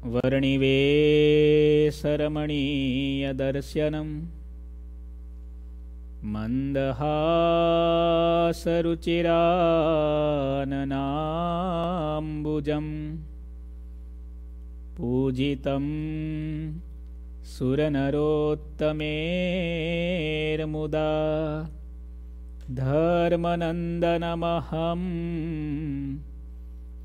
वर्णिवेसरमणीयदर्शनम् मन्दहासरुचिराननाम्बुजम् पूजितम् सुरनरोत्तमेर्मुदा धर्मनन्दनमहम्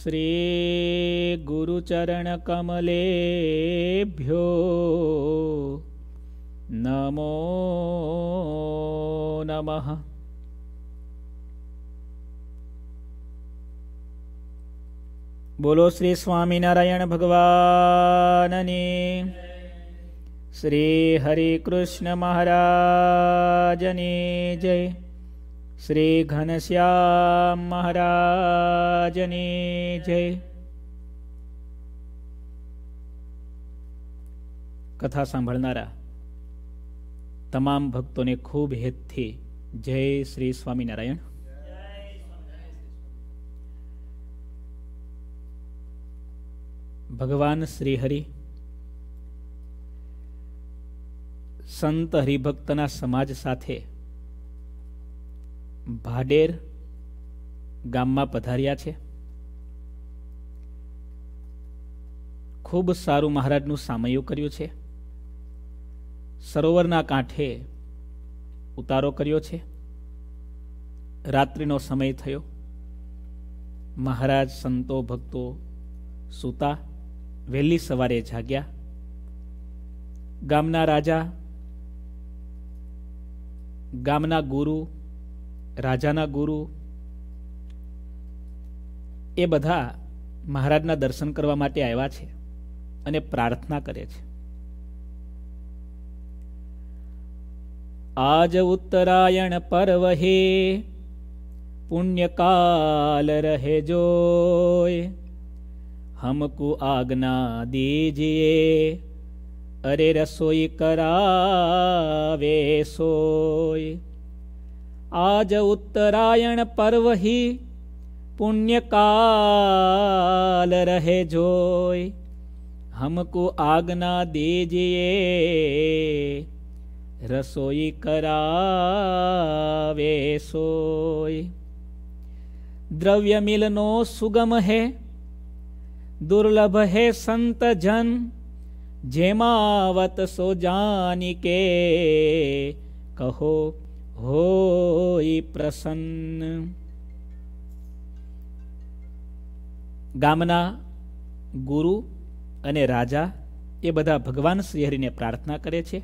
श्री गुरुचरणकमलेभ्यो नमो नमः બોલો શ્રી સ્વામિનારાયણ ભગવાનની શ્રી હરિકૃષ્ણ મહારાજની જય શ્રી ઘનશ્યામ મહારાજની જય કથા સાંભળનારા તમામ ભક્તોને ખૂબ હેતથી જય શ્રી સ્વામિનારાયણ ભગવાન શ્રી હરિ સંત હરિભક્તના સમાજ સાથે ભાડેર ગામમાં પધાર્યા છે ખૂબ સારું મહારાજનું સામયું કર્યું છે સરોવરના કાંઠે ઉતારો કર્યો છે રાત્રિનો સમય થયો મહારાજ સંતો ભક્તો સૂતા વહેલી સવારે જાગ્યા ગામના રાજા ગામના ગુરુ રાજાના ગુરુ એ બધા મહારાજના દર્શન કરવા માટે આવ્યા છે અને પ્રાર્થના કરે છે આજ ઉત્તરાયણ પર્વ હે પુણ્યકાલ રહે જોય હમકુ આજ્ઞા દીજીએ અરે રસોઈ કરાવે સોય આજ ઉત્તરાયણ પર્વ હી પુણ્યકાલ રહે જોય હમકો આજ્ઞા દેજિયે રસોઈ કરાવે સોય દ્રવ્ય મિલનો સુગમ હે દુર્લભ હે સંત જન જેમાવત સો જાની કે કહો હોય પ્રસન્ન ગામના ગુરુ અને રાજા એ બધા ભગવાન શ્રીહરિને પ્રાર્થના કરે છે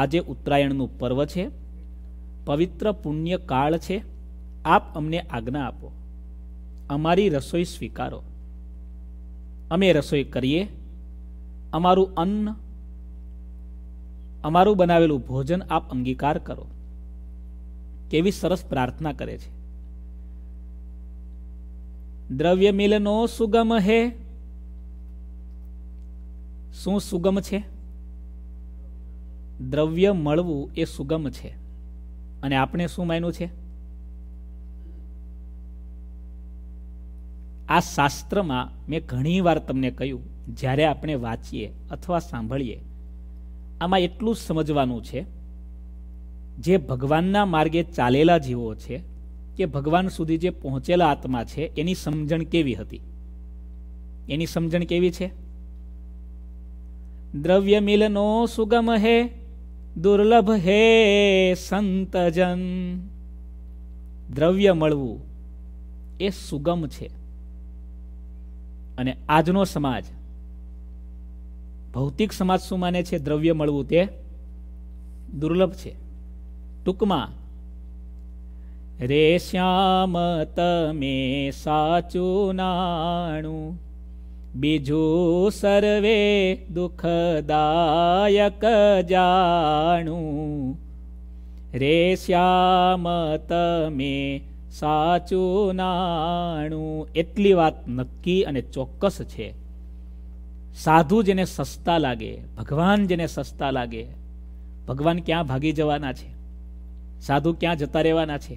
આજે ઉત્તરાયણનું પર્વ છે પવિત્ર પુણ્ય કાળ છે આપ અમને આજ્ઞા આપો અમારી રસોઈ સ્વીકારો અમે રસોઈ કરીએ અમારું અન્ન અમારું બનાવેલું ભોજન આપ અંગીકાર કરો કેવી સરસ પ્રાર્થના કરે છે દ્રવ્ય મિલનો સુગમ હે શું સુગમ છે દ્રવ્ય મળવું એ સુગમ છે અને આપણે શું માન્યું છે આ શાસ્ત્રમાં મેં ઘણી વાર તમને કહ્યું જ્યારે આપણે વાંચીએ અથવા સાંભળીએ આમાં એટલું સમજવાનું છે જે ભગવાનના માર્ગે ચાલેલા જીવો છે કે ભગવાન સુધી જે પહોંચેલા આત્મા છે એની સમજણ કેવી હતી એની સમજણ કેવી છે દ્રવ્ય મિલનો સુગમ હે દુર્લભ હે સંતજન દ્રવ્ય મળવું એ સુગમ છે અને આજનો સમાજ ભૌતિક સમાજ શું માને છે દ્રવ્ય મળવું તે દુર્લભ છે ટૂંકમાં રે શ્યામ તમે સાચું નાણું બીજું સર્વે દુઃખદાયક જાણું રે શ્યામ તમે સાચું નાણું એટલી વાત નક્કી અને ચોક્કસ છે સાધુ જેને સસ્તા લાગે ભગવાન જેને સસ્તા લાગે ભગવાન ક્યાં ભાગી જવાના છે સાધુ ક્યાં જતા રહેવાના છે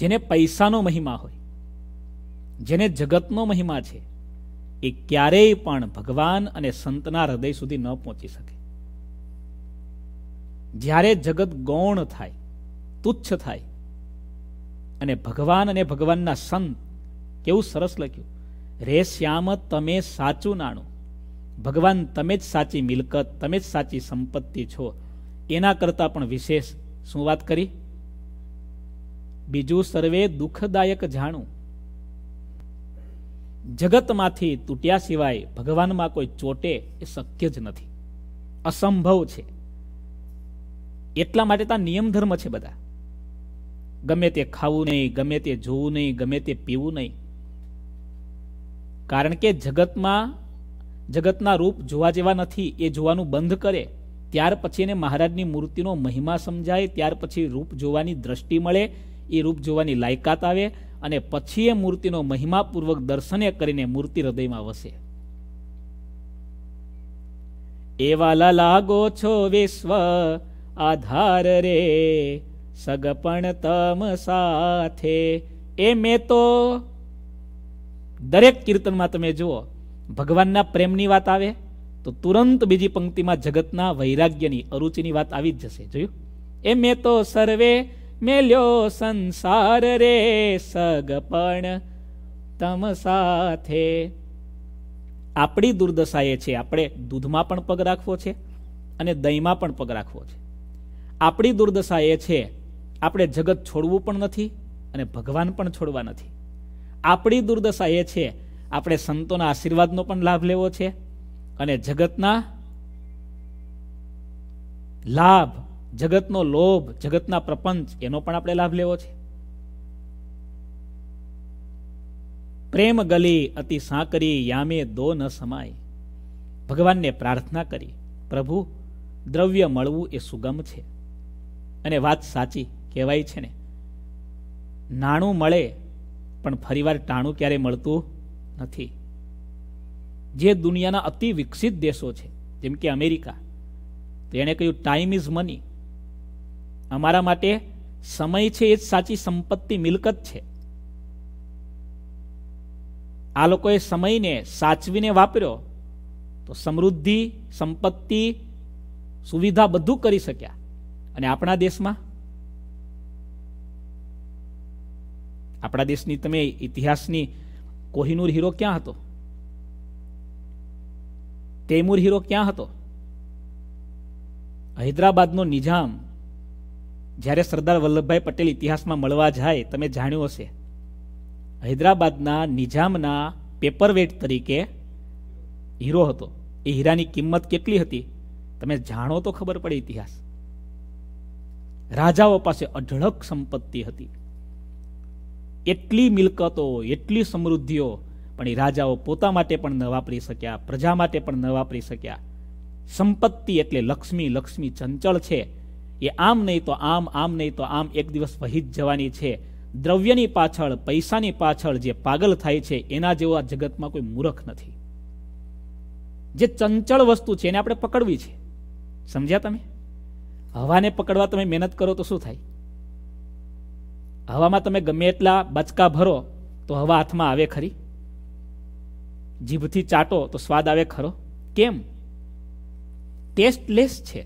જેને પૈસાનો મહિમા હોય જેને જગતનો મહિમા છે એ ક્યારેય પણ ભગવાન અને સંતના હૃદય સુધી ન પહોંચી શકે જ્યારે જગત ગૌણ થાય તુચ્છ થાય અને ભગવાન અને ભગવાનના સંત કેવું સરસ લખ્યું રે શ્યામ તમે સાચું નાણું ભગવાન તમે જ સાચી મિલકત તમે જ સાચી સંપત્તિ છો એના કરતાં પણ વિશેષ શું વાત કરી બીજું સર્વે દુઃખદાયક જાણું જગતમાંથી તૂટ્યા સિવાય ભગવાનમાં કોઈ ચોટે એ શક્ય જ નથી અસંભવ છે એટલા માટે ત્યાં નિયમ ધર્મ છે બધા ગમે તે ખાવું નહીં ગમે તે જોવું નહીં ગમે તે પીવું નહીં કારણ કે જગતમાં જગતના રૂપ જોવા જેવા નથી એ જોવાનું બંધ કરે ત્યાર પછી એને મહારાજની મૂર્તિનો મહિમા સમજાય ત્યાર પછી રૂપ જોવાની દ્રષ્ટિ મળે એ રૂપ જોવાની લાયકાત આવે અને પછી એ મૂર્તિનો મહિમાપૂર્વક દર્શને કરીને મૂર્તિ હૃદયમાં વસે એવા લાગો છો વિશ્વ આધાર રે સગપણ તમ સાથે એ મેં તો દરેક કીર્તનમાં તમે જુઓ ભગવાનના પ્રેમની વાત આવે તો તુરંત બીજી પંક્તિમાં જગતના વૈરાગ્યની અરુચિની વાત આવી જ જશે જોયું એ મેં તો સર્વે મેલ્યો સંસાર રે સગપણ તમ સાથે આપણી દુર્દશા એ છે આપણે દૂધમાં પણ પગ રાખવો છે અને દહીંમાં પણ પગ રાખવો છે આપણી દુર્દશા એ છે આપણે જગત છોડવું પણ નથી અને ભગવાન પણ છોડવા નથી આપણી દુર્દશા એ છે આપણે સંતોના આશીર્વાદનો પણ લાભ લેવો છે અને જગતના લાભ જગતનો લોભ જગતના પ્રપંચ એનો પણ આપણે લાભ લેવો છે પ્રેમ ગલી અતિ સાંકરી યામે દો ન સમાય ભગવાનને પ્રાર્થના કરી પ્રભુ દ્રવ્ય મળવું એ સુગમ છે અને વાત સાચી કહેવાય છે ને નાણું મળે પણ ફરીવાર ટાણું ક્યારેય મળતું નથી જે દુનિયાના અતિ વિકસિત દેશો છે જેમ કે અમેરિકા તો એણે કહ્યું ટાઈમ ઇઝ મની અમારા માટે સમય છે એ જ સાચી સંપત્તિ મિલકત છે આ લોકોએ સમયને સાચવીને વાપર્યો તો સમૃદ્ધિ સંપત્તિ સુવિધા બધું કરી શક્યા અને આપણા દેશમાં આપણા દેશની તમે ઇતિહાસની કોહિનુર હીરો ક્યાં હતો તૈમુર હીરો ક્યાં હતો હૈદરાબાદનો નિજામ જ્યારે સરદાર વલ્લભભાઈ પટેલ ઇતિહાસમાં મળવા જાય તમે જાણ્યું હશે હૈદરાબાદના નિઝામના પેપરવેટ તરીકે હીરો હતો એ હીરાની કિંમત કેટલી હતી તમે જાણો તો ખબર પડે ઇતિહાસ રાજાઓ પાસે અઢળક સંપત્તિ હતી એટલી મિલકતો એટલી સમૃદ્ધિઓ પણ એ રાજાઓ પોતા માટે પણ ન વાપરી શક્યા પ્રજા માટે પણ ન વાપરી શક્યા સંપત્તિ એટલે લક્ષ્મી લક્ષ્મી ચંચળ છે એ આમ નહીં તો આમ આમ નહીં તો આમ એક દિવસ વહી જ જવાની છે દ્રવ્યની પાછળ પૈસાની પાછળ જે પાગલ થાય છે એના જેવો આ જગતમાં કોઈ મૂરખ નથી જે ચંચળ વસ્તુ છે એને આપણે પકડવી છે સમજ્યા તમે હવાને પકડવા તમે મહેનત કરો તો શું થાય હવામાં તમે ગમે એટલા બચકા ભરો તો હવા હાથમાં આવે ખરી જીભથી ચાટો તો સ્વાદ આવે ખરો કેમ ટેસ્ટલેસ છે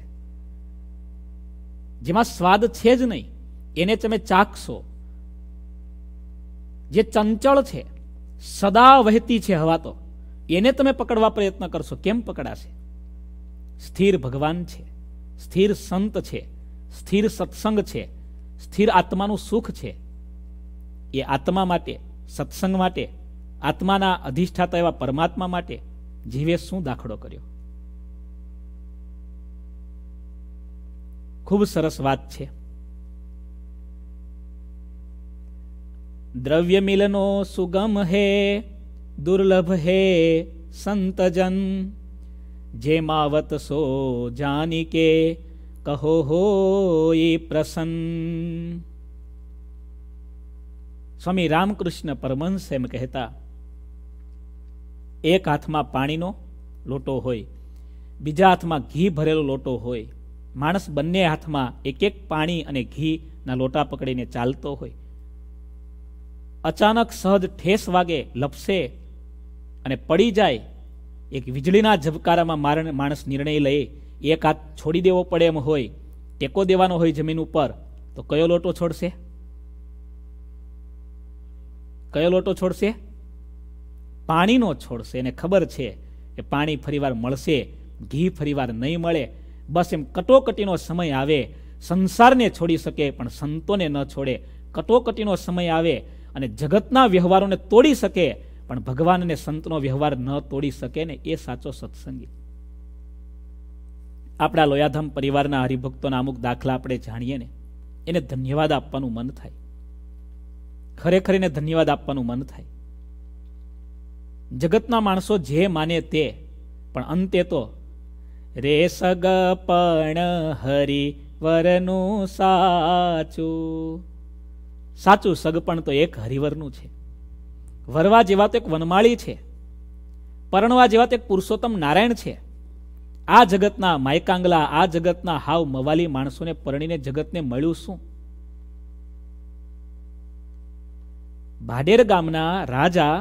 જેમાં સ્વાદ છે જ નહીં એને તમે ચાખશો જે ચંચળ છે સદા વહેતી છે હવા તો એને તમે પકડવા પ્રયત્ન કરશો કેમ પકડાશે સ્થિર ભગવાન છે સ્થિર સંત છે સ્થિર સત્સંગ છે સ્થિર આત્માનું સુખ છે એ આત્મા માટે સત્સંગ માટે આત્માના અધિષ્ઠાતા એવા પરમાત્મા માટે જીવે શું દાખલો કર્યો ખૂબ સરસ વાત છે દ્રવ્ય મિલનો સુગમ હે દુર્લભ હે સંતજન જે માવત સો જાની કે કહો હો એ પ્રસન્ન સ્વામી રામકૃષ્ણ પરમહંસ એમ કહેતા એક હાથમાં પાણીનો લોટો હોય બીજા હાથમાં ઘી ભરેલો લોટો હોય માણસ બંને હાથમાં એક એક પાણી અને ઘીના લોટા પકડીને ચાલતો હોય અચાનક સહજ ઠેસ વાગે લપસે અને પડી જાય એક વીજળીના ઝબકારામાં માણસ નિર્ણય લઈ એક હાથ છોડી દેવો પડે એમ હોય ટેકો દેવાનો હોય જમીન ઉપર તો કયો લોટો છોડશે કયો લોટો છોડશે પાણીનો છોડશે એને ખબર છે કે પાણી ફરીવાર મળશે ઘી ફરીવાર નહીં મળે બસ એમ કટોકટીનો સમય આવે સંસારને છોડી શકે પણ સંતોને ન છોડે કટોકટીનો સમય આવે અને જગતના વ્યવહારોને તોડી શકે પણ ભગવાનને સંતનો વ્યવહાર ન તોડી શકે ને એ સાચો સત્સંગી આપણા લોયાધામ પરિવારના હરિભક્તોના અમુક દાખલા આપણે જાણીએ ને એને ધન્યવાદ આપવાનું મન થાય ખરેખર એને ધન્યવાદ આપવાનું મન થાય જગતના માણસો જે માને તે પણ અંતે તો રે સગ પણ હરી વરનું સાચું સાચું સગપણ તો એક હરિવરનું છે વરવા જેવા તો એક વનમાળી છે પરણવા જેવા તો એક પુરુષોત્તમ નારાયણ છે આ જગતના માયકાંગલા આ જગતના હાવ મવાલી માણસોને પરણીને જગતને મળ્યું શું ભાડેર ગામના રાજા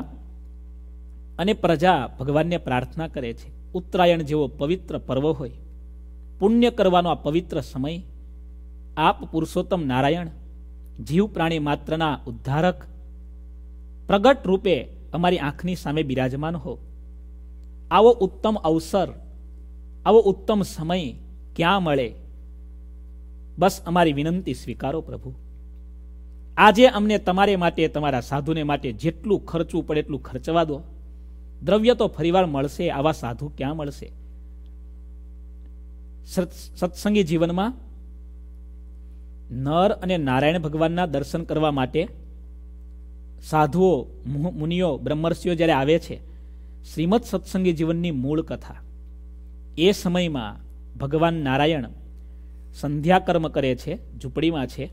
અને પ્રજા ભગવાનને પ્રાર્થના કરે છે ઉત્તરાયણ જેવો પવિત્ર પર્વ હોય પુણ્ય કરવાનો આ પવિત્ર સમય આપ પુરુષોત્તમ નારાયણ જીવ પ્રાણી માત્રના ઉદ્ધારક પ્રગટ રૂપે અમારી આંખની સામે બિરાજમાન હો આવો ઉત્તમ અવસર આવો ઉત્તમ સમય ક્યાં મળે બસ અમારી વિનંતી સ્વીકારો પ્રભુ આજે અમને તમારે માટે તમારા સાધુને માટે જેટલું ખર્ચવું પડે એટલું ખર્ચવા દો દ્રવ્ય તો ફરીવાર મળશે આવા સાધુ ક્યાં મળશે સત્સંગી જીવનમાં નર અને નારાયણ ભગવાનના દર્શન કરવા માટે સાધુઓ મુનિઓ બ્રહ્મર્ષિઓ જ્યારે આવે છે શ્રીમદ સત્સંગી જીવનની મૂળ કથા એ સમયમાં ભગવાન નારાયણ સંધ્યાકર્મ કરે છે ઝૂંપડીમાં છે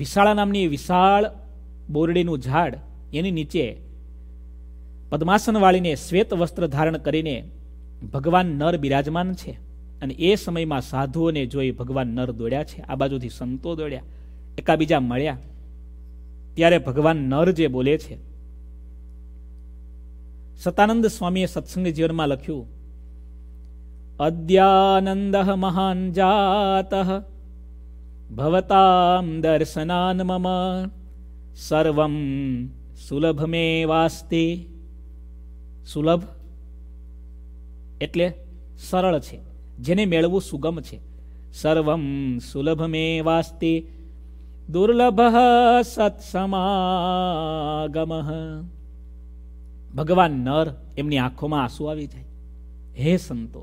વિશાળા નામની વિશાળ બોરડીનું ઝાડ એની નીચે પદ્માસન વાળીને શ્વેત વસ્ત્ર ધારણ કરીને ભગવાન નર બિરાજમાન છે અને એ સમયમાં સાધુઓને જોઈ ભગવાન નર દોડ્યા છે આ બાજુથી સંતો દોડ્યા એકાબીજા મળ્યા ત્યારે ભગવાન નર જે બોલે છે સતાનંદ સ્વામીએ સત્સંગ જીવનમાં લખ્યું અદ્યાનંદ મહાન જાત ભવતામ દર્શનાન મમ સર્વમ સુલભમે વાસ્તે સુલભ એટલે સરળ છે જેને મેળવવું સુગમ છે સર્વમ સુલભમે વાસ્તે દુર્લભ સત્સમાગમ ભગવાન નર એમની આંખોમાં આંસુ આવી જાય હે સંતો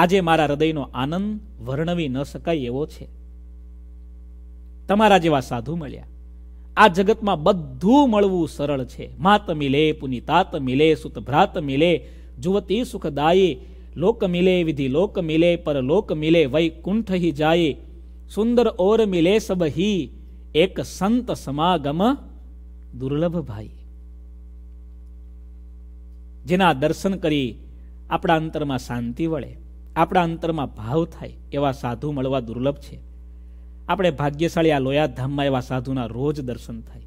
આજે મારા હૃદયનો આનંદ વર્ણવી ન શકાય એવો છે તમારા જેવા સાધુ મળ્યા આ જગતમાં બધું મળવું સરળ છે માત મિલે પુનિતાત મિલે સુત ભ્રાત મિલે જુવતી સુખદાયી લોક મિલે વિધિ લોક મિલે પરલોક મિલે વૈકુંઠ હિ જાય સુંદર ઓર મિલે સબ હી એક સંત સમાગમ દુર્લભ ભાઈ જેના દર્શન કરી આપણા અંતરમાં શાંતિ વળે આપણા અંતરમાં ભાવ થાય એવા સાધુ મળવા દુર્લભ છે આપણે ભાગ્યશાળી આ લોયાધામમાં એવા સાધુના રોજ દર્શન થાય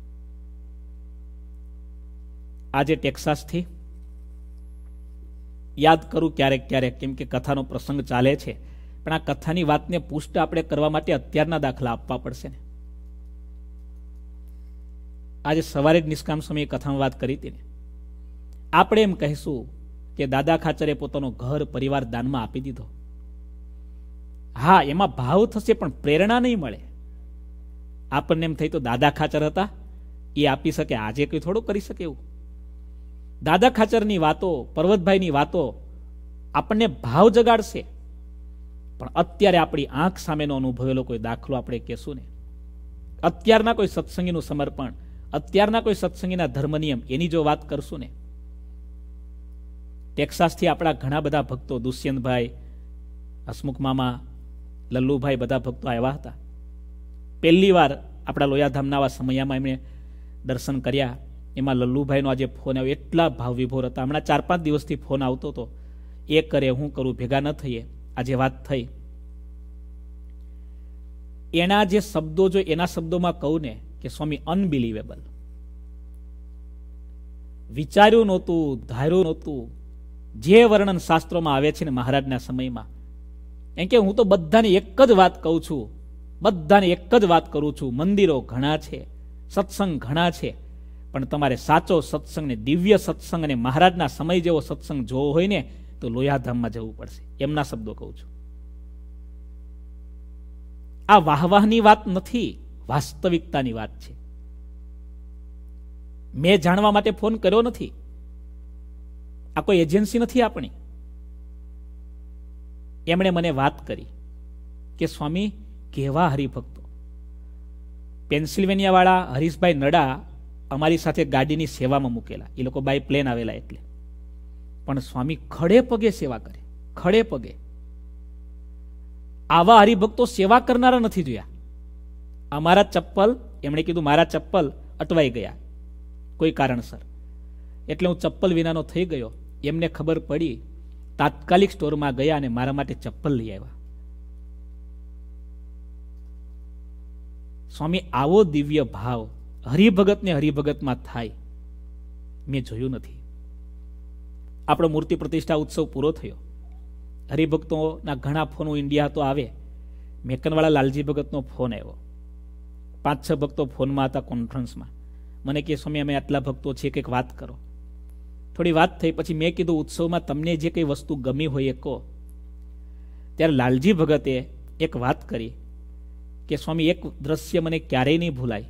આજે ટેક્સાસથી યાદ કરું ક્યારેક ક્યારેક કેમ કે કથાનો પ્રસંગ ચાલે છે પણ આ કથાની વાતને પુષ્ટ આપણે કરવા માટે અત્યારના દાખલા આપવા પડશે ને આજે સવારે જ નિષ્કામ સમયે કથામાં વાત કરી હતી ને આપણે એમ કહીશું કે દાદા ખાચરે પોતાનો ઘર પરિવાર દાનમાં આપી દીધો હા એમાં ભાવ થશે પણ પ્રેરણા નહીં મળે આપણને એમ થઈ તો દાદા ખાચર હતા એ આપી શકે આજે કંઈ થોડું કરી શકે એવું દાદા ખાચરની વાતો પર્વતભાઈની વાતો આપણને ભાવ જગાડશે પણ અત્યારે આપણી આંખ સામેનો અનુભવેલો કોઈ દાખલો આપણે કહેશું ને અત્યારના કોઈ સત્સંગીનું સમર્પણ અત્યારના કોઈ સત્સંગીના ધર્મ નિયમ એની જો વાત કરશું ને ટેક્સાસથી આપણા ઘણા બધા ભક્તો દુષ્યંતભાઈ હસમુખ મામા લલ્લુભાઈ બધા ભક્તો આવ્યા હતા પહેલી વાર આપણા લોયાધામના આવા સમયમાં એમણે દર્શન કર્યા એમાં લલ્લુભાઈનો આજે ફોન આવ્યો એટલા ભાવ વિભોર હતા હમણાં ચાર પાંચ દિવસથી ફોન આવતો હતો એ કરે હું કરું ભેગા ન થઈએ આજે વાત થઈ એના જે શબ્દો જો એના શબ્દોમાં કહું ને કે સ્વામી અનબિલીવેબલ વિચાર્યું નહોતું ધાર્યું નહોતું જે વર્ણન શાસ્ત્રોમાં આવે છે ને મહારાજના સમયમાં એમ કે હું તો બધાને એક જ વાત કહું છું બધાને એક જ વાત કરું છું મંદિરો ઘણા છે સત્સંગ ઘણા છે પણ તમારે સાચો સત્સંગને દિવ્ય સત્સંગ અને મહારાજના સમય જેવો સત્સંગ જોવો હોય ને તો લોયાધામમાં જવું પડશે એમના શબ્દો કહું છું આ વાહવાહની વાત નથી વાસ્તવિકતાની વાત છે મેં જાણવા માટે ફોન કર્યો નથી આ કોઈ એજન્સી નથી આપણી એમણે મને વાત કરી કે સ્વામી કેવા હરિભક્તો પેન્સિલવેનિયાવાળા હરીશભાઈ નડા અમારી સાથે ગાડીની સેવામાં મૂકેલા એ લોકો બાય પ્લેન આવેલા એટલે પણ સ્વામી ખડે પગે સેવા કરે ખડે પગે આવા હરિભક્તો સેવા કરનારા નથી જોયા અમારા ચપ્પલ એમણે કીધું મારા ચપ્પલ અટવાઈ ગયા કોઈ કારણસર એટલે હું ચપ્પલ વિનાનો થઈ ગયો એમને ખબર પડી તાત્કાલિક સ્ટોરમાં ગયા અને મારા માટે ચપ્પલ લઈ આવ્યા સ્વામી આવો દિવ્ય ભાવ હરિભગતને હરિભગતમાં થાય મેં જોયું નથી આપણો મૂર્તિ પ્રતિષ્ઠા ઉત્સવ પૂરો થયો હરિભક્તોના ઘણા ફોનો ઇન્ડિયા તો આવે મેકનવાળા લાલજી ભગતનો ફોન આવ્યો પાંચ છ ભક્તો ફોનમાં હતા કોન્ફરન્સમાં મને કહે સ્વામી અમે આટલા ભક્તો છીએ કંઈક વાત કરો થોડી વાત થઈ પછી મેં કીધું ઉત્સવમાં તમને જે કંઈ વસ્તુ ગમી હોય એ કહો ત્યારે લાલજી ભગતે એક વાત કરી કે સ્વામી એક દ્રશ્ય મને ક્યારેય નહીં ભૂલાય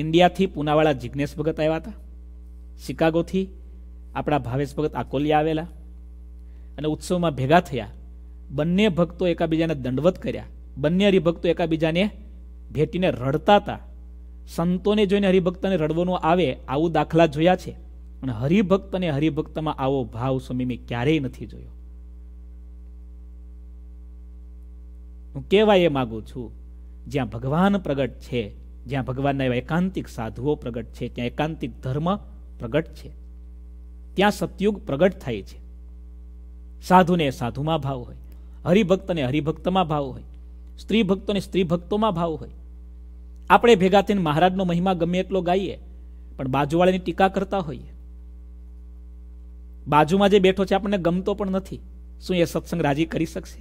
ઇન્ડિયાથી પૂનાવાળા જિજ્ઞેશ ભગત આવ્યા હતા શિકાગોથી આપણા ભાવેશ ભગત આકોલિયા આવેલા અને ઉત્સવમાં ભેગા થયા બંને ભક્તો એકાબીજાને દંડવત કર્યા બંને હરિભક્તો એકાબીજાને ભેટીને રડતા હતા સંતોને જોઈને હરિભક્તને રડવાનું આવે આવું દાખલા જોયા છે અને હરિભક્ત અને હરિભક્તમાં આવો ભાવ સ્વામી મેં ક્યારેય નથી જોયો હું કહેવા એ માગું છું જ્યાં ભગવાન પ્રગટ છે જ્યાં ભગવાનના એવા એકાંતિક સાધુઓ પ્રગટ છે ત્યાં એકાંતિક ધર્મ પ્રગટ છે ત્યાં સત્યુગ પ્રગટ થાય છે સાધુને સાધુમાં ભાવ હોય હરિભક્તને હરિભક્તમાં ભાવ હોય સ્ત્રી ભક્તોને સ્ત્રી ભક્તોમાં ભાવ હોય આપણે ભેગા થઈને મહારાજનો મહિમા ગમે એટલો ગાઈએ પણ બાજુવાળાની ટીકા કરતા હોઈએ બાજુમાં જે બેઠો છે આપણને ગમતો પણ નથી શું એ સત્સંગ રાજી કરી શકશે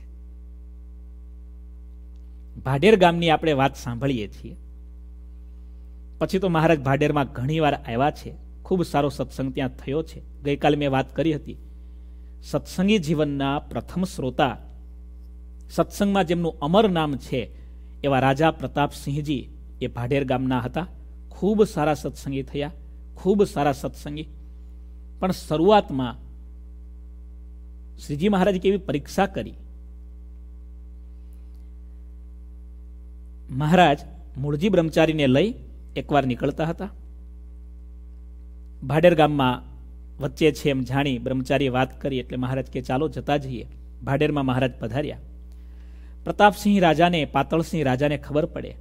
ભાડેર ગામની આપણે વાત સાંભળીએ છીએ પછી તો મહારાજ ભાડેરમાં ઘણીવાર આવ્યા છે ખૂબ સારો સત્સંગ ત્યાં થયો છે ગઈકાલે મેં વાત કરી હતી સત્સંગી જીવનના પ્રથમ શ્રોતા સત્સંગમાં જેમનું અમર નામ છે એવા રાજા પ્રતાપસિંહજી એ ભાડેર ગામના હતા ખૂબ સારા સત્સંગી થયા ખૂબ સારા સત્સંગી પણ શરૂઆતમાં શ્રીજી મહારાજ કેવી પરીક્ષા કરી મહારાજ મૂળજી બ્રહ્મચારીને લઈ એકવાર નીકળતા હતા ભાડેર ગામમાં વચ્ચે છે એમ જાણી બ્રહ્મચારીએ વાત કરી એટલે મહારાજ કે ચાલો જતા જઈએ ભાડેરમાં મહારાજ પધાર્યા પ્રતાપસિંહ રાજાને પાતળસિંહ રાજાને ખબર પડે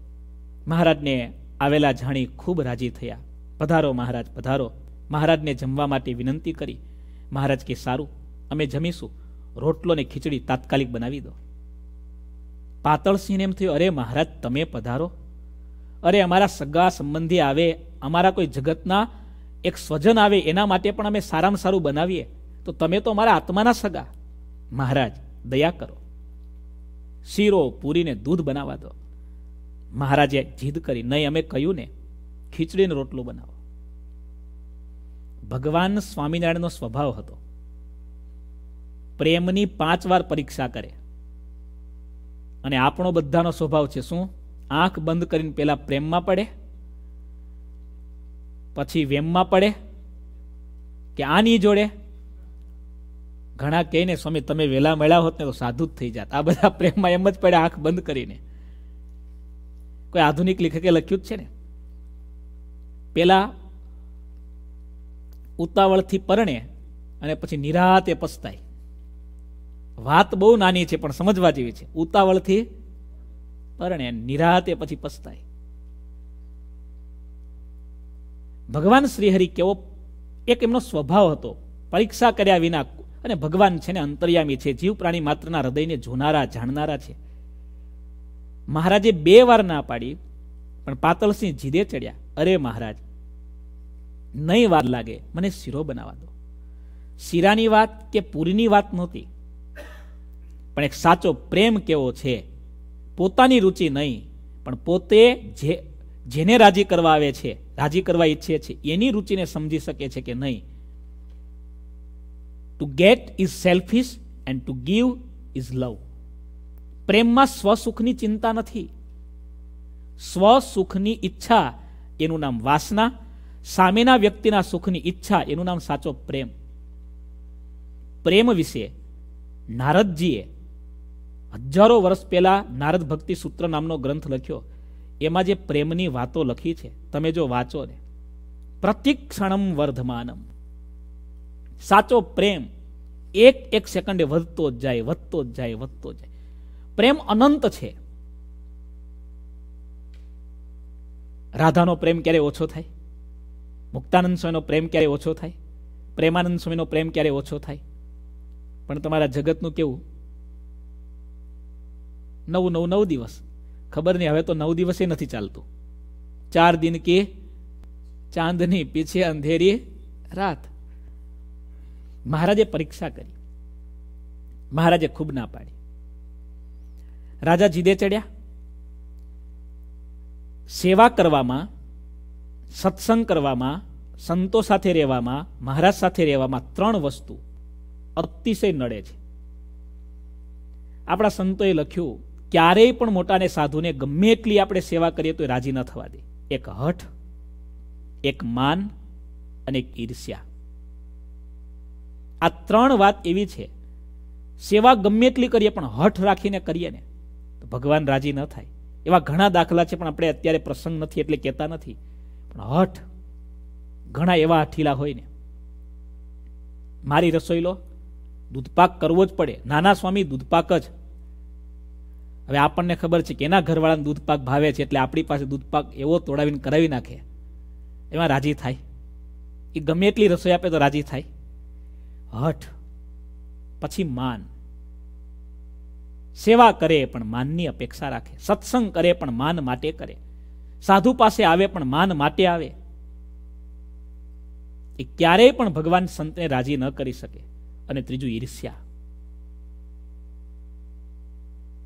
મહારાજને આવેલા જાણી ખૂબ રાજી થયા પધારો મહારાજ પધારો મહારાજને જમવા માટે વિનંતી કરી મહારાજ કે સારું અમે જમીશું રોટલો ને ખીચડી તાત્કાલિક બનાવી દો પાતળસિંહને એમ થયું અરે મહારાજ તમે પધારો અરે અમારા સગા સંબંધી આવે અમારા કોઈ જગતના એક સ્વજન આવે એના માટે પણ અમે સારામાં સારું બનાવીએ તો તમે તો અમારા આત્માના સગા મહારાજ દયા કરો શીરો પૂરીને દૂધ બનાવવા દો મહારાજે જીદ કરી નહીં અમે કહ્યું ને ખીચડીનો રોટલો બનાવો ભગવાન સ્વામિનારાયણનો સ્વભાવ હતો પ્રેમની પાંચ વાર પરીક્ષા કરે અને આપણો બધાનો સ્વભાવ છે શું આંખ બંધ કરીને પહેલા પ્રેમમાં પડે પછી વેમમાં પડે કે આની જોડે ઘણા કહીને સ્વામી તમે વેલા મળ્યા હોત ને તો સાધુ જ થઈ જાત આ બધા પ્રેમમાં એમ જ પડે આંખ બંધ કરીને કોઈ આધુનિક લેખકે લખ્યું જ છે ને પેલા ઉતાવળથી પરણે અને પછી નિરાતે પસ્તાય વાત બહુ નાની છે પણ સમજવા જેવી છે ઉતાવળથી પરણે નિરાતે પછી પસ્તાય ભગવાન શ્રીહરિ કેવો એક એમનો સ્વભાવ હતો પરીક્ષા કર્યા વિના અને ભગવાન છે ને અંતર્યામી છે જીવ પ્રાણી માત્રના હૃદયને જોનારા જાણનારા છે મહારાજે બે વાર ના પાડી પણ પાતળસિંહ જીદે ચડ્યા અરે મહારાજ નહીં વાર લાગે મને શીરો બનાવવા દો શીરાની વાત કે પૂરીની વાત નહોતી પણ એક સાચો પ્રેમ કેવો છે પોતાની રુચિ નહીં પણ પોતે જે જેને રાજી કરવા આવે છે રાજી કરવા ઈચ્છે છે એની રુચિને સમજી શકે છે કે નહીં to get is selfish and to give is love પ્રેમમાં સ્વસુખની ચિંતા નથી સ્વસુખની ઈચ્છા એનું નામ વાસના સામેના વ્યક્તિના સુખની ઈચ્છા એનું નામ સાચો પ્રેમ પ્રેમ વિશે નારદજીએ હજારો વર્ષ પહેલા નારદ ભક્તિ સૂત્ર નામનો ગ્રંથ લખ્યો એમાં જે પ્રેમની વાતો લખી છે તમે જો વાંચો ને પ્રતિક્ષણમ વર્ધમાનમ સાચો પ્રેમ એક એક સેકન્ડે વધતો જ જાય વધતો જ જાય વધતો જાય પ્રેમ અનંત છે રાધાનો પ્રેમ ક્યારે ઓછો થાય મુક્તાનંદ સ્વામીનો પ્રેમ ક્યારે ઓછો થાય પ્રેમાનંદ સ્વામીનો પ્રેમ ક્યારે ઓછો થાય પણ તમારા જગતનું કેવું નવ નવ નવ દિવસ ખબર નહીં હવે તો નવ દિવસે નથી ચાલતું ચાર દિન કે ચાંદની પીછે અંધેરી રાત મહારાજે પરીક્ષા કરી મહારાજે ખૂબ ના પાડી રાજા જીદે ચડ્યા સેવા કરવામાં સત્સંગ કરવામાં સંતો સાથે રહેવામાં મહારાજ સાથે રહેવામાં ત્રણ વસ્તુ અતિશય નડે છે આપણા સંતોએ લખ્યું ક્યારેય પણ મોટાને સાધુને ગમે એટલી આપણે સેવા કરીએ તો રાજી ન થવા દે એક હઠ એક માન અને એક ઈર્ષ્યા આ ત્રણ વાત એવી છે સેવા ગમે એટલી કરીએ પણ હઠ રાખીને કરીએ ને તો ભગવાન રાજી ન થાય એવા ઘણા દાખલા છે પણ આપણે અત્યારે પ્રસંગ નથી એટલે કહેતા નથી પણ હઠ ઘણા એવા ઠીલા હોય ને મારી રસોઈ લો દૂધપાક કરવો જ પડે નાના સ્વામી દૂધપાક જ હવે આપણને ખબર છે કે એના ઘરવાળાને દૂધપાક ભાવે છે એટલે આપણી પાસે દૂધપાક એવો તોડાવીને કરાવી નાખે એમાં રાજી થાય એ ગમે એટલી રસોઈ આપે તો રાજી થાય હઠ પછી માન સેવા કરે પણ માનની અપેક્ષા રાખે સત્સંગ કરે પણ માન માટે કરે સાધુ પાસે આવે પણ માન માટે આવે એ ક્યારેય પણ ભગવાન સંતને રાજી ન કરી શકે અને ત્રીજું ઈર્ષ્યા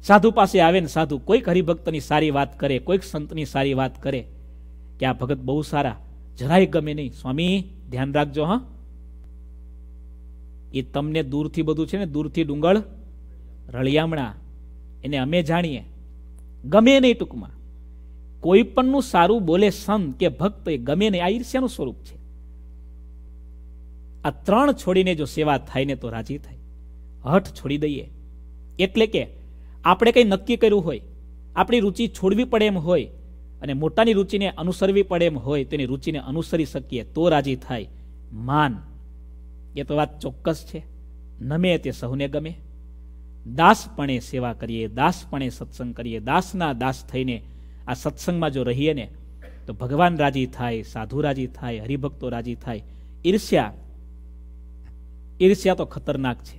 સાધુ પાસે આવે ને સાધુ કોઈક હરિભક્તની સારી વાત કરે કોઈક સંતની સારી વાત કરે કે આ ભગત બહુ સારા જરાય ગમે નહીં સ્વામી ધ્યાન રાખજો હા એ તમને દૂરથી બધું છે ને દૂરથી ડુંગળ રળિયામણા એને અમે જાણીએ ગમે નહીં ટૂંકમાં કોઈ પણનું સારું બોલે સંત કે ભક્ત એ ગમે ને આ ઈર્ષ્યાનું સ્વરૂપ છે આ ત્રણ છોડીને જો સેવા થાય ને તો રાજી થાય હઠ છોડી દઈએ એટલે કે આપણે કંઈ નક્કી કર્યું હોય આપણી રુચિ છોડવી પડે એમ હોય અને મોટાની રુચિને અનુસરવી પડે એમ હોય તેની રુચિને અનુસરી શકીએ તો રાજી થાય માન એ તો વાત ચોક્કસ છે નમે તે સૌને ગમે દાસપણે સેવા કરીએ દાસપણે સત્સંગ કરીએ દાસના દાસ થઈને આ સત્સંગમાં જો રહીએ ને તો ભગવાન રાજી થાય સાધુ રાજી થાય હરિભક્તો રાજી થાય ઈર્ષ્યા ઈર્ષ્યા તો ખતરનાક છે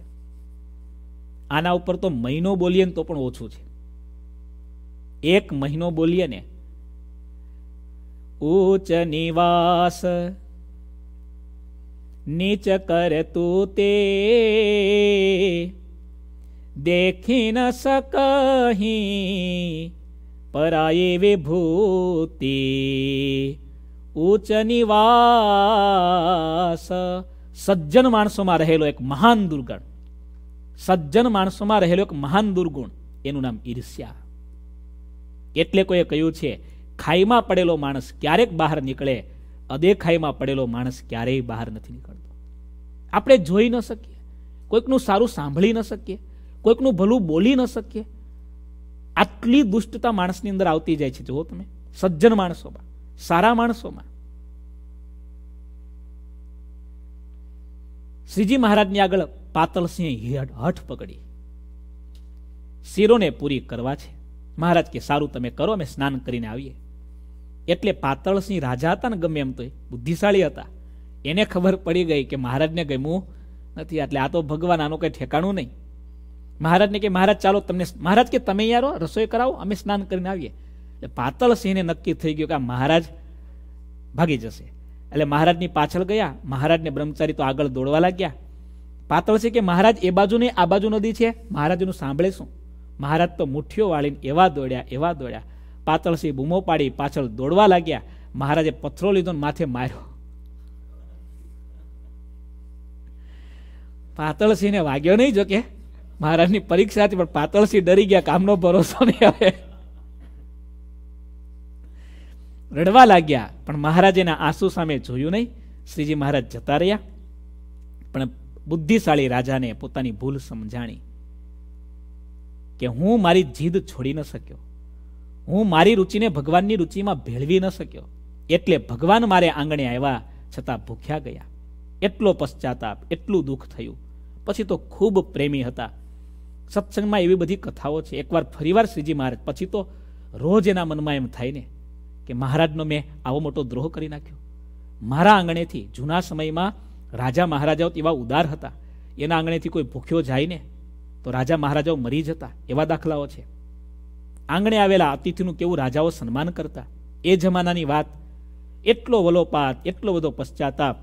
આના ઉપર તો મહિનો બોલીએ ને તો પણ ઓછું છે એક મહિનો બોલીએ ને ઉચ્ચ નિવાસ નીચ કરે તું તે દેખી ન શકહી પરાયે વિભૂતિ ઉચ્ચ નિવાસ સજ્જન માણસોમાં રહેલો એક મહાન દુર્ગણ સજ્જન માણસોમાં રહેલો એક મહાન દુર્ગુણ એનું નામ ઈર્ષ્યા એટલે કોઈએ કહ્યું છે ખાઈમાં પડેલો માણસ ક્યારેક બહાર નીકળે અદેખાઈમાં પડેલો માણસ ક્યારેય બહાર નથી નીકળતો આપણે જોઈ ન શકીએ કોઈકનું સારું સાંભળી ન શકીએ કોઈકનું ભલું બોલી ન શકીએ આટલી દુષ્ટતા માણસની અંદર આવતી જાય છે જુઓ તમે સજ્જન માણસોમાં સારા માણસોમાં શ્રીજી મહારાજની આગળ પાતળસિંહ હઠ પકડી શિરોને પૂરી કરવા છે મહારાજ કે સારું તમે કરો અમે સ્નાન કરીને આવીએ એટલે પાતળસિંહ રાજા હતા ને ગમે એમ તો બુદ્ધિશાળી હતા એને ખબર પડી ગઈ કે મહારાજને ગમ્યું નથી એટલે આ તો ભગવાન આનું કંઈ ઠેકાણું નહીં મહારાજને કે મહારાજ ચાલો તમને મહારાજ કે તમે યારો રસોઈ કરાવો અમે સ્નાન કરીને આવીએ એટલે પાતળસિંહને નક્કી થઈ ગયું કે આ મહારાજ ભાગી જશે એટલે મહારાજની પાછળ ગયા મહારાજને બ્રહ્મચારી તો આગળ દોડવા લાગ્યા પાતળસિંહ કે મહારાજ એ બાજુ નહીં આ બાજુ નદી છે મહારાજનું સાંભળે શું મહારાજ તો મુઠ્ઠીઓ વાળીને એવા દોડ્યા એવા દોડ્યા પાતળસિંહ બૂમો પાડી પાછળ દોડવા લાગ્યા મહારાજે પથરો લીધો ને માથે માર્યો પાતળસિંહને વાગ્યો નહીં જોકે મહારાજની પરીક્ષા પણ પાતળસી ડરી ગયા કામનો ભરોસો નહીં હવે રડવા લાગ્યા પણ મહારાજ આંસુ સામે જોયું નહીં શ્રીજી મહારાજ જતા રહ્યા પણ બુદ્ધિશાળી રાજાને પોતાની ભૂલ સમજાણી કે હું મારી જીદ છોડી ન શક્યો હું મારી રુચિને ભગવાનની રુચિમાં ભેળવી ન શક્યો એટલે ભગવાન મારે આંગણે આવ્યા છતાં ભૂખ્યા ગયા એટલો પશ્ચાતાપ એટલું દુઃખ થયું પછી તો ખૂબ પ્રેમી હતા સત્સંગમાં એવી બધી કથાઓ છે એકવાર ફરીવાર શ્રીજી મહારાજ પછી તો રોજ એના મનમાં એમ થાય ને કે મહારાજનો મેં આવો મોટો દ્રોહ કરી નાખ્યો મારા આંગણેથી જૂના સમયમાં રાજા મહારાજાઓ એવા ઉદાર હતા એના આંગણેથી કોઈ ભૂખ્યો જાય ને તો રાજા મહારાજાઓ મરી જતા એવા દાખલાઓ છે આંગણે આવેલા અતિથિનું કેવું રાજાઓ સન્માન કરતા એ જમાનાની વાત એટલો વલોપાત એટલો બધો પશ્ચાતાપ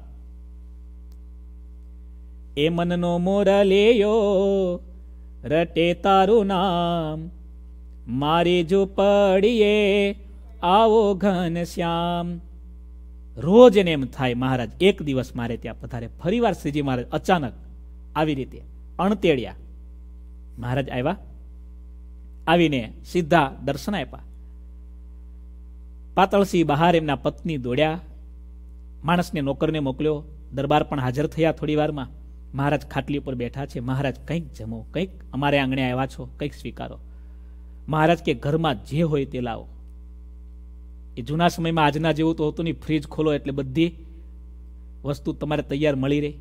એ મનનો મોરલેયો રટે તારું નામ મારી ઝૂંપડીએ આવો ઘન શ્યામ રોજ એને એમ થાય મહારાજ એક દિવસ મારે ત્યાં પધારે ફરીવાર શ્રીજી મહારાજ અચાનક આવી રીતે અણતેડ્યા મહારાજ આવ્યા આવીને સીધા દર્શન આપ્યા પાતળસિંહ બહાર એમના પત્ની દોડ્યા માણસને નોકરને મોકલ્યો દરબાર પણ હાજર થયા થોડી વારમાં મહારાજ ખાટલી ઉપર બેઠા છે મહારાજ કંઈક જમો કંઈક અમારે આંગણે આવ્યા છો કંઈક સ્વીકારો મહારાજ કે ઘરમાં જે હોય તે લાવો એ જૂના સમયમાં આજના જેવું તો હતું નહીં ફ્રીજ ખોલો એટલે બધી વસ્તુ તમારે તૈયાર મળી રહે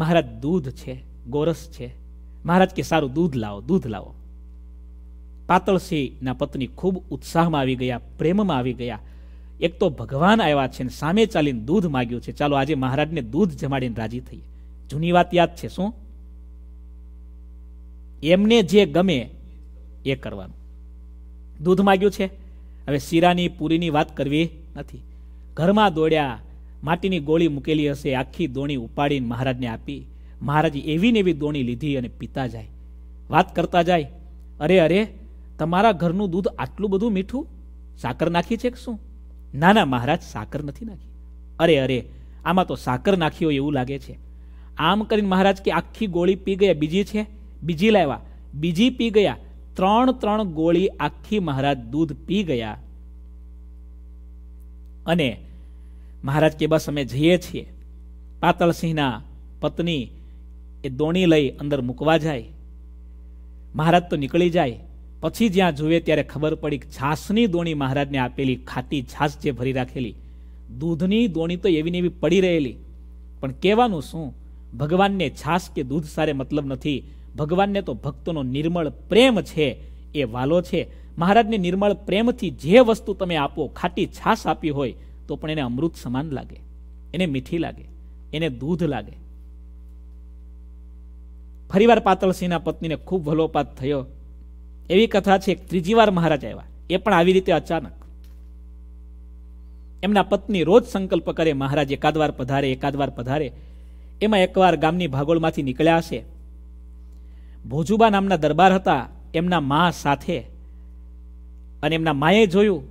મહારાજ દૂધ છે ગોરસ છે મહારાજ કે સારું દૂધ લાવો દૂધ લાવો પાતળસિંહના પત્ની ખૂબ ઉત્સાહમાં આવી ગયા પ્રેમમાં આવી ગયા એક તો ભગવાન આવ્યા છે ને સામે ચાલીને દૂધ માગ્યું છે ચાલો આજે મહારાજને દૂધ જમાડીને રાજી થઈએ જૂની વાત યાદ છે શું એમને જે ગમે એ કરવાનું દૂધ માગ્યું છે હવે શીરાની પૂરીની વાત કરવી નથી ઘરમાં દોડ્યા માટીની ગોળી મૂકેલી હશે આખી દોણી ઉપાડીને મહારાજને આપી મહારાજ એવી ને એવી દોણી લીધી અને પીતા જાય વાત કરતા જાય અરે અરે તમારા ઘરનું દૂધ આટલું બધું મીઠું સાકર નાખી છે કે શું ના ના મહારાજ સાકર નથી નાખી અરે અરે આમાં તો સાકર નાખી હોય એવું લાગે છે આમ કરીને મહારાજ કે આખી ગોળી પી ગયા બીજી છે બીજી લાવ્યા બીજી પી ગયા ત્રણ ત્રણ ગોળી આખી મહારાજ દૂધ પી ગયા અને મહારાજ કે બસ અમે જઈએ છીએ પાતળસિંહના પત્ની એ દોણી લઈ અંદર મૂકવા જાય મહારાજ તો નીકળી જાય પછી જ્યાં જુએ ત્યારે ખબર પડી છાસની દોણી મહારાજને આપેલી ખાટી છાસ જે ભરી રાખેલી દૂધની દોણી તો એવી ને એવી પડી રહેલી પણ કહેવાનું શું ભગવાનને છાસ કે દૂધ સારે મતલબ નથી ભગવાનને તો ભક્તોનો નિર્મળ પ્રેમ છે એ વાલો છે મહારાજને નિર્મળ પ્રેમથી જે વસ્તુ તમે આપો ખાટી છાસ આપી હોય તો પણ એને અમૃત સમાન લાગે એને મીઠી લાગે એને દૂધ લાગે ફરીવાર પાતળસિંહના પત્નીને ખૂબ ભલોપાત થયો એવી કથા છે ત્રીજી વાર મહારાજ આવ્યા એ પણ આવી રીતે અચાનક એમના પત્ની રોજ સંકલ્પ કરે મહારાજ એકાદ વાર પધારે એકાદ વાર પધારે એમાં એકવાર ગામની ભાગોળમાંથી નીકળ્યા હશે ભોજુબા નામના દરબાર હતા એમના મા સાથે અને એમના માએ જોયું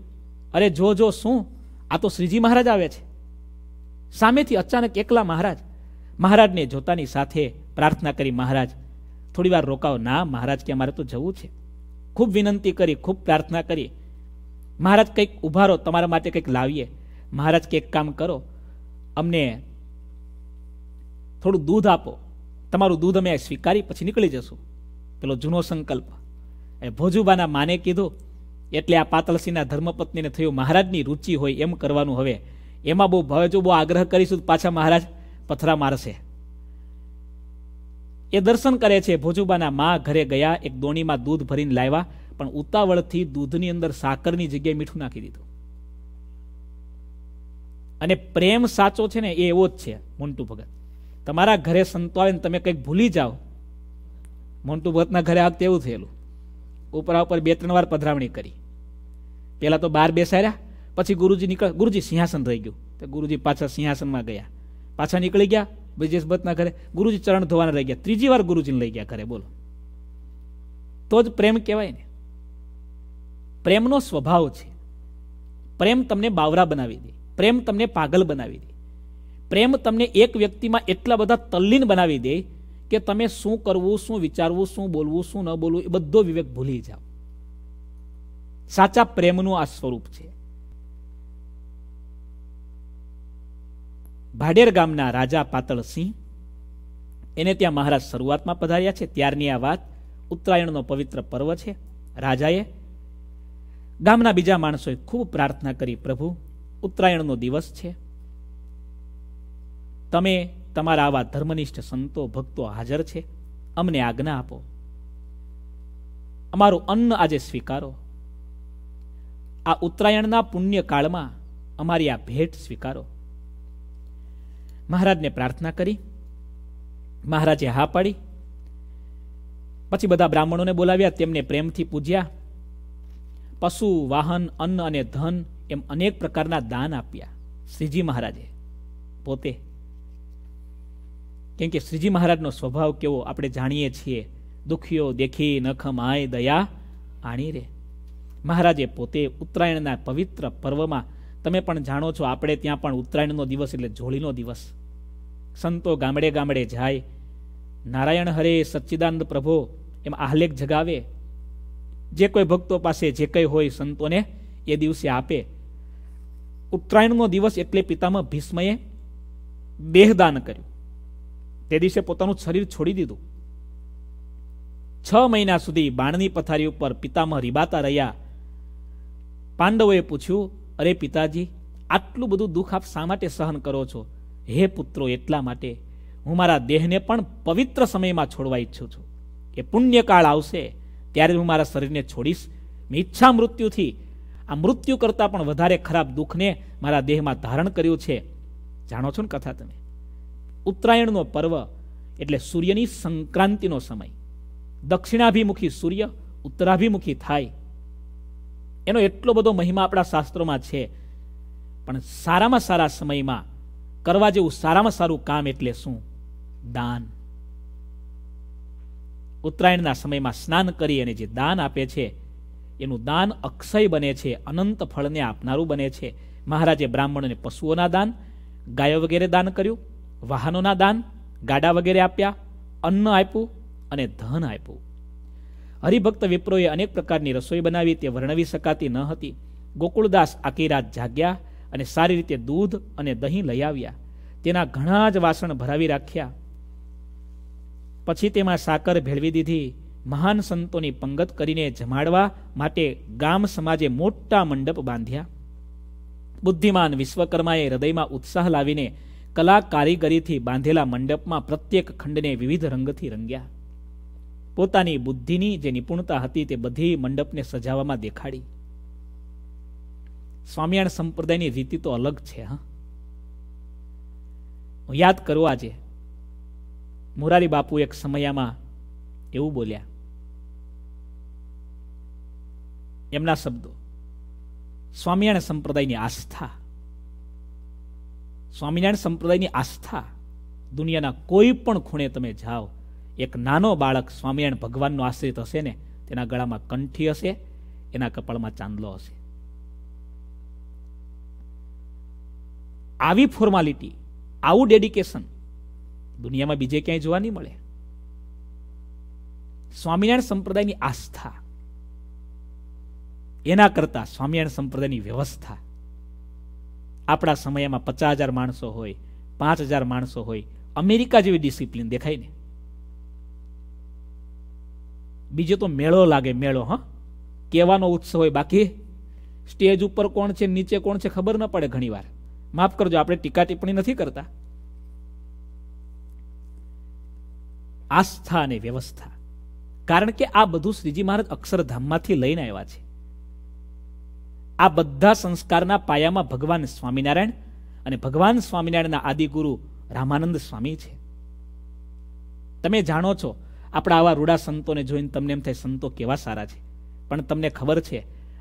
અરે જો જો શું આ તો શ્રીજી મહારાજ આવે છે સામેથી અચાનક એકલા મહારાજ મહારાજને જોતાની સાથે પ્રાર્થના કરી મહારાજ થોડી વાર રોકાઓ ના મહારાજ કે અમારે તો જવું છે ખૂબ વિનંતી કરી ખૂબ પ્રાર્થના કરી મહારાજ કંઈક ઉભા રહો તમારા માટે કંઈક લાવીએ મહારાજ કંઈક કામ કરો અમને થોડું દૂધ આપો તમારું દૂધ અમે સ્વીકારી પછી નીકળી જશું પેલો જૂનો સંકલ્પ એ ભોજુબાના માને કીધું એટલે આ પાતલસિંહના ધર્મપત્નીને થયું મહારાજની રુચિ હોય એમ કરવાનું હવે એમાં બહુ હવે જો બહુ આગ્રહ કરીશું પાછા મહારાજ પથરા મારશે એ દર્શન કરે છે ભોજુબાના મા ઘરે ગયા એક દોણીમાં દૂધ ભરીને લાવ્યા પણ ઉતાવળથી દૂધની અંદર સાકરની જગ્યાએ મીઠું નાખી દીધું અને પ્રેમ સાચો છે ને એ એવો જ છે મોન્ટુ ભગત તમારા ઘરે સંતો આવીને તમે કંઈક ભૂલી જાઓ મોન્ટુ ભગતના ઘરે આ વખતે એવું થયેલું ઉપરા ઉપર બે ત્રણ વાર પધરાવણી કરી પહેલાં તો બહાર બેસાડ્યા પછી ગુરુજી નીકળ ગુરુજી સિંહાસન રહી ગયું તો ગુરુજી પાછા સિંહાસનમાં ગયા પાછા નીકળી ગયા બીજી બતના ઘરે ગુરુજી ચરણ ધોવાના લઈ ગયા ત્રીજી વાર ગુરુજીને લઈ ગયા ઘરે બોલો તો જ પ્રેમ કહેવાય ને પ્રેમનો સ્વભાવ છે પ્રેમ તમને બાવરા બનાવી દે પ્રેમ તમને પાગલ બનાવી દે પ્રેમ તમને એક વ્યક્તિમાં એટલા બધા તલ્લીન બનાવી દે કે તમે શું કરવું શું વિચારવું શું બોલવું શું ન બોલવું એ બધો વિવેક ભૂલી જાઓ સાચા પ્રેમનું આ સ્વરૂપ છે ભાડેર ગામના રાજા પાતળસિંહ એને ત્યાં મહારાજ શરૂઆતમાં પધાર્યા છે ત્યારની આ વાત ઉત્તરાયણનો પવિત્ર પર્વ છે રાજાએ ગામના બીજા માણસોએ ખૂબ પ્રાર્થના કરી પ્રભુ ઉત્તરાયણનો દિવસ છે તમે તમારા આવા ધર્મનિષ્ઠ સંતો ભક્તો હાજર છે અમને આજ્ઞા આપો અમારું અન્ન આજે સ્વીકારો આ ઉત્તરાયણના પુણ્યકાળમાં અમારી આ ભેટ સ્વીકારો મહારાજને પ્રાર્થના કરી મહારાજે હા પાડી પછી બધા બ્રાહ્મણોને બોલાવ્યા તેમને પ્રેમથી પૂજ્યા પશુ વાહન અન્ન અને ધન એમ અનેક પ્રકારના દાન આપ્યા શ્રીજી મહારાજે પોતે કેમ કે શ્રીજી મહારાજનો સ્વભાવ કેવો આપણે જાણીએ છીએ દુખીઓ દેખી નખ માય દયા આણી રે મહારાજે પોતે ઉત્તરાયણના પવિત્ર પર્વમાં તમે પણ જાણો છો આપણે ત્યાં પણ ઉત્તરાયણનો દિવસ એટલે જોળીનો દિવસ સંતો ગામડે ગામડે જાય નારાયણ હરે સચ્ચિદાનંદ પ્રભો એમ આહલેખ જગાવે જે કોઈ ભક્તો પાસે જે કંઈ હોય સંતોને એ દિવસે આપે ઉત્તરાયણનો દિવસ એટલે પિતામાં ભીષ્મએ દેહદાન કર્યું તે દિવસે પોતાનું શરીર છોડી દીધું છ મહિના સુધી બાણની પથારી ઉપર પિતામાં રીબાતા રહ્યા પાંડવોએ પૂછ્યું અરે પિતાજી આટલું બધું દુઃખ આપ શા માટે સહન કરો છો હે પુત્રો એટલા માટે હું મારા દેહને પણ પવિત્ર સમયમાં છોડવા ઈચ્છું છું કે પુણ્યકાળ આવશે ત્યારે હું મારા શરીરને છોડીશ મેં ઈચ્છા મૃત્યુથી આ મૃત્યુ કરતાં પણ વધારે ખરાબ દુઃખને મારા દેહમાં ધારણ કર્યું છે જાણો છો ને કથા તમે ઉત્તરાયણનો પર્વ એટલે સૂર્યની સંક્રાંતિનો સમય દક્ષિણાભિમુખી સૂર્ય ઉત્તરાભિમુખી થાય એનો એટલો બધો મહિમા આપણા શાસ્ત્રોમાં છે પણ સારામાં સારા સમયમાં કરવા જેવું સારામાં સારું કામ એટલે શું દાન ઉત્તરાયણના સમયમાં સ્નાન કરી અને જે દાન આપે છે એનું દાન અક્ષય બને છે અનંત ફળને આપનારું બને છે મહારાજે બ્રાહ્મણોને પશુઓના દાન ગાયો વગેરે દાન કર્યું વાહનોના દાન ગાડા વગેરે આપ્યા અન્ન આપ્યું અને ધન આપ્યું હરિભક્ત વિપ્રોએ અનેક પ્રકારની રસોઈ બનાવી તે વર્ણવી શકાતી ન હતી ગોકુળદાસ આખી રાત જાગ્યા અને સારી રીતે દૂધ અને દહીં લઈ આવ્યા તેના ઘણા જ વાસણ ભરાવી રાખ્યા પછી તેમાં સાકર ભેળવી દીધી મહાન સંતોની પંગત કરીને જમાડવા માટે ગામ સમાજે મોટા મંડપ બાંધ્યા બુદ્ધિમાન વિશ્વકર્માએ હૃદયમાં ઉત્સાહ લાવીને કલા કારીગરીથી બાંધેલા મંડપમાં પ્રત્યેક ખંડને વિવિધ રંગથી રંગ્યા પોતાની બુદ્ધિની જે નિપુણતા હતી તે બધી મંડપને સજાવવામાં દેખાડી સ્વામિયાણ સંપ્રદાયની રીતિ તો અલગ છે હા હું યાદ કરું આજે મુરારી બાપુ એક સમયમાં એવું બોલ્યા એમના શબ્દો સ્વામિનારાયણ સંપ્રદાયની આસ્થા સ્વામિનારાયણ સંપ્રદાયની આસ્થા દુનિયાના કોઈ પણ ખૂણે તમે જાઓ એક નાનો બાળક સ્વામિનારાયણ ભગવાનનો આશ્રિત હશે ને તેના ગળામાં કંઠી હશે એના કપાળમાં ચાંદલો હશે આવી ફોર્માલિટી આવું ડેડિકેશન દુનિયામાં બીજે ક્યાંય જોવા નહીં મળે સ્વામિનારાયણ સંપ્રદાયની આસ્થા એના કરતા સ્વામિનારાયણ સંપ્રદાયની વ્યવસ્થા આપણા સમયમાં પચાસ હજાર માણસો હોય પાંચ હજાર માણસો હોય અમેરિકા જેવી ડિસિપ્લિન દેખાય ને બીજો તો મેળો લાગે મેળો હા કહેવાનો ઉત્સવ હોય બાકી સ્ટેજ ઉપર કોણ છે નીચે કોણ છે ખબર ન પડે ઘણીવાર માફ કરજો આપણે ટીકા ટિપ્પણી નથી કરતા આસ્થા અને વ્યવસ્થા કારણ કે આ બધું શ્રીજી મહારાજ અક્ષરધામમાંથી લઈને આવ્યા છે આ બધા સંસ્કારના પાયામાં ભગવાન સ્વામિનારાયણ અને ભગવાન સ્વામિનારાયણના આદિગુરુ રામાનંદ સ્વામી છે તમે જાણો છો આપણા આવા રૂડા સંતોને જોઈને તમને એમ થાય સંતો કેવા સારા છે પણ તમને ખબર છે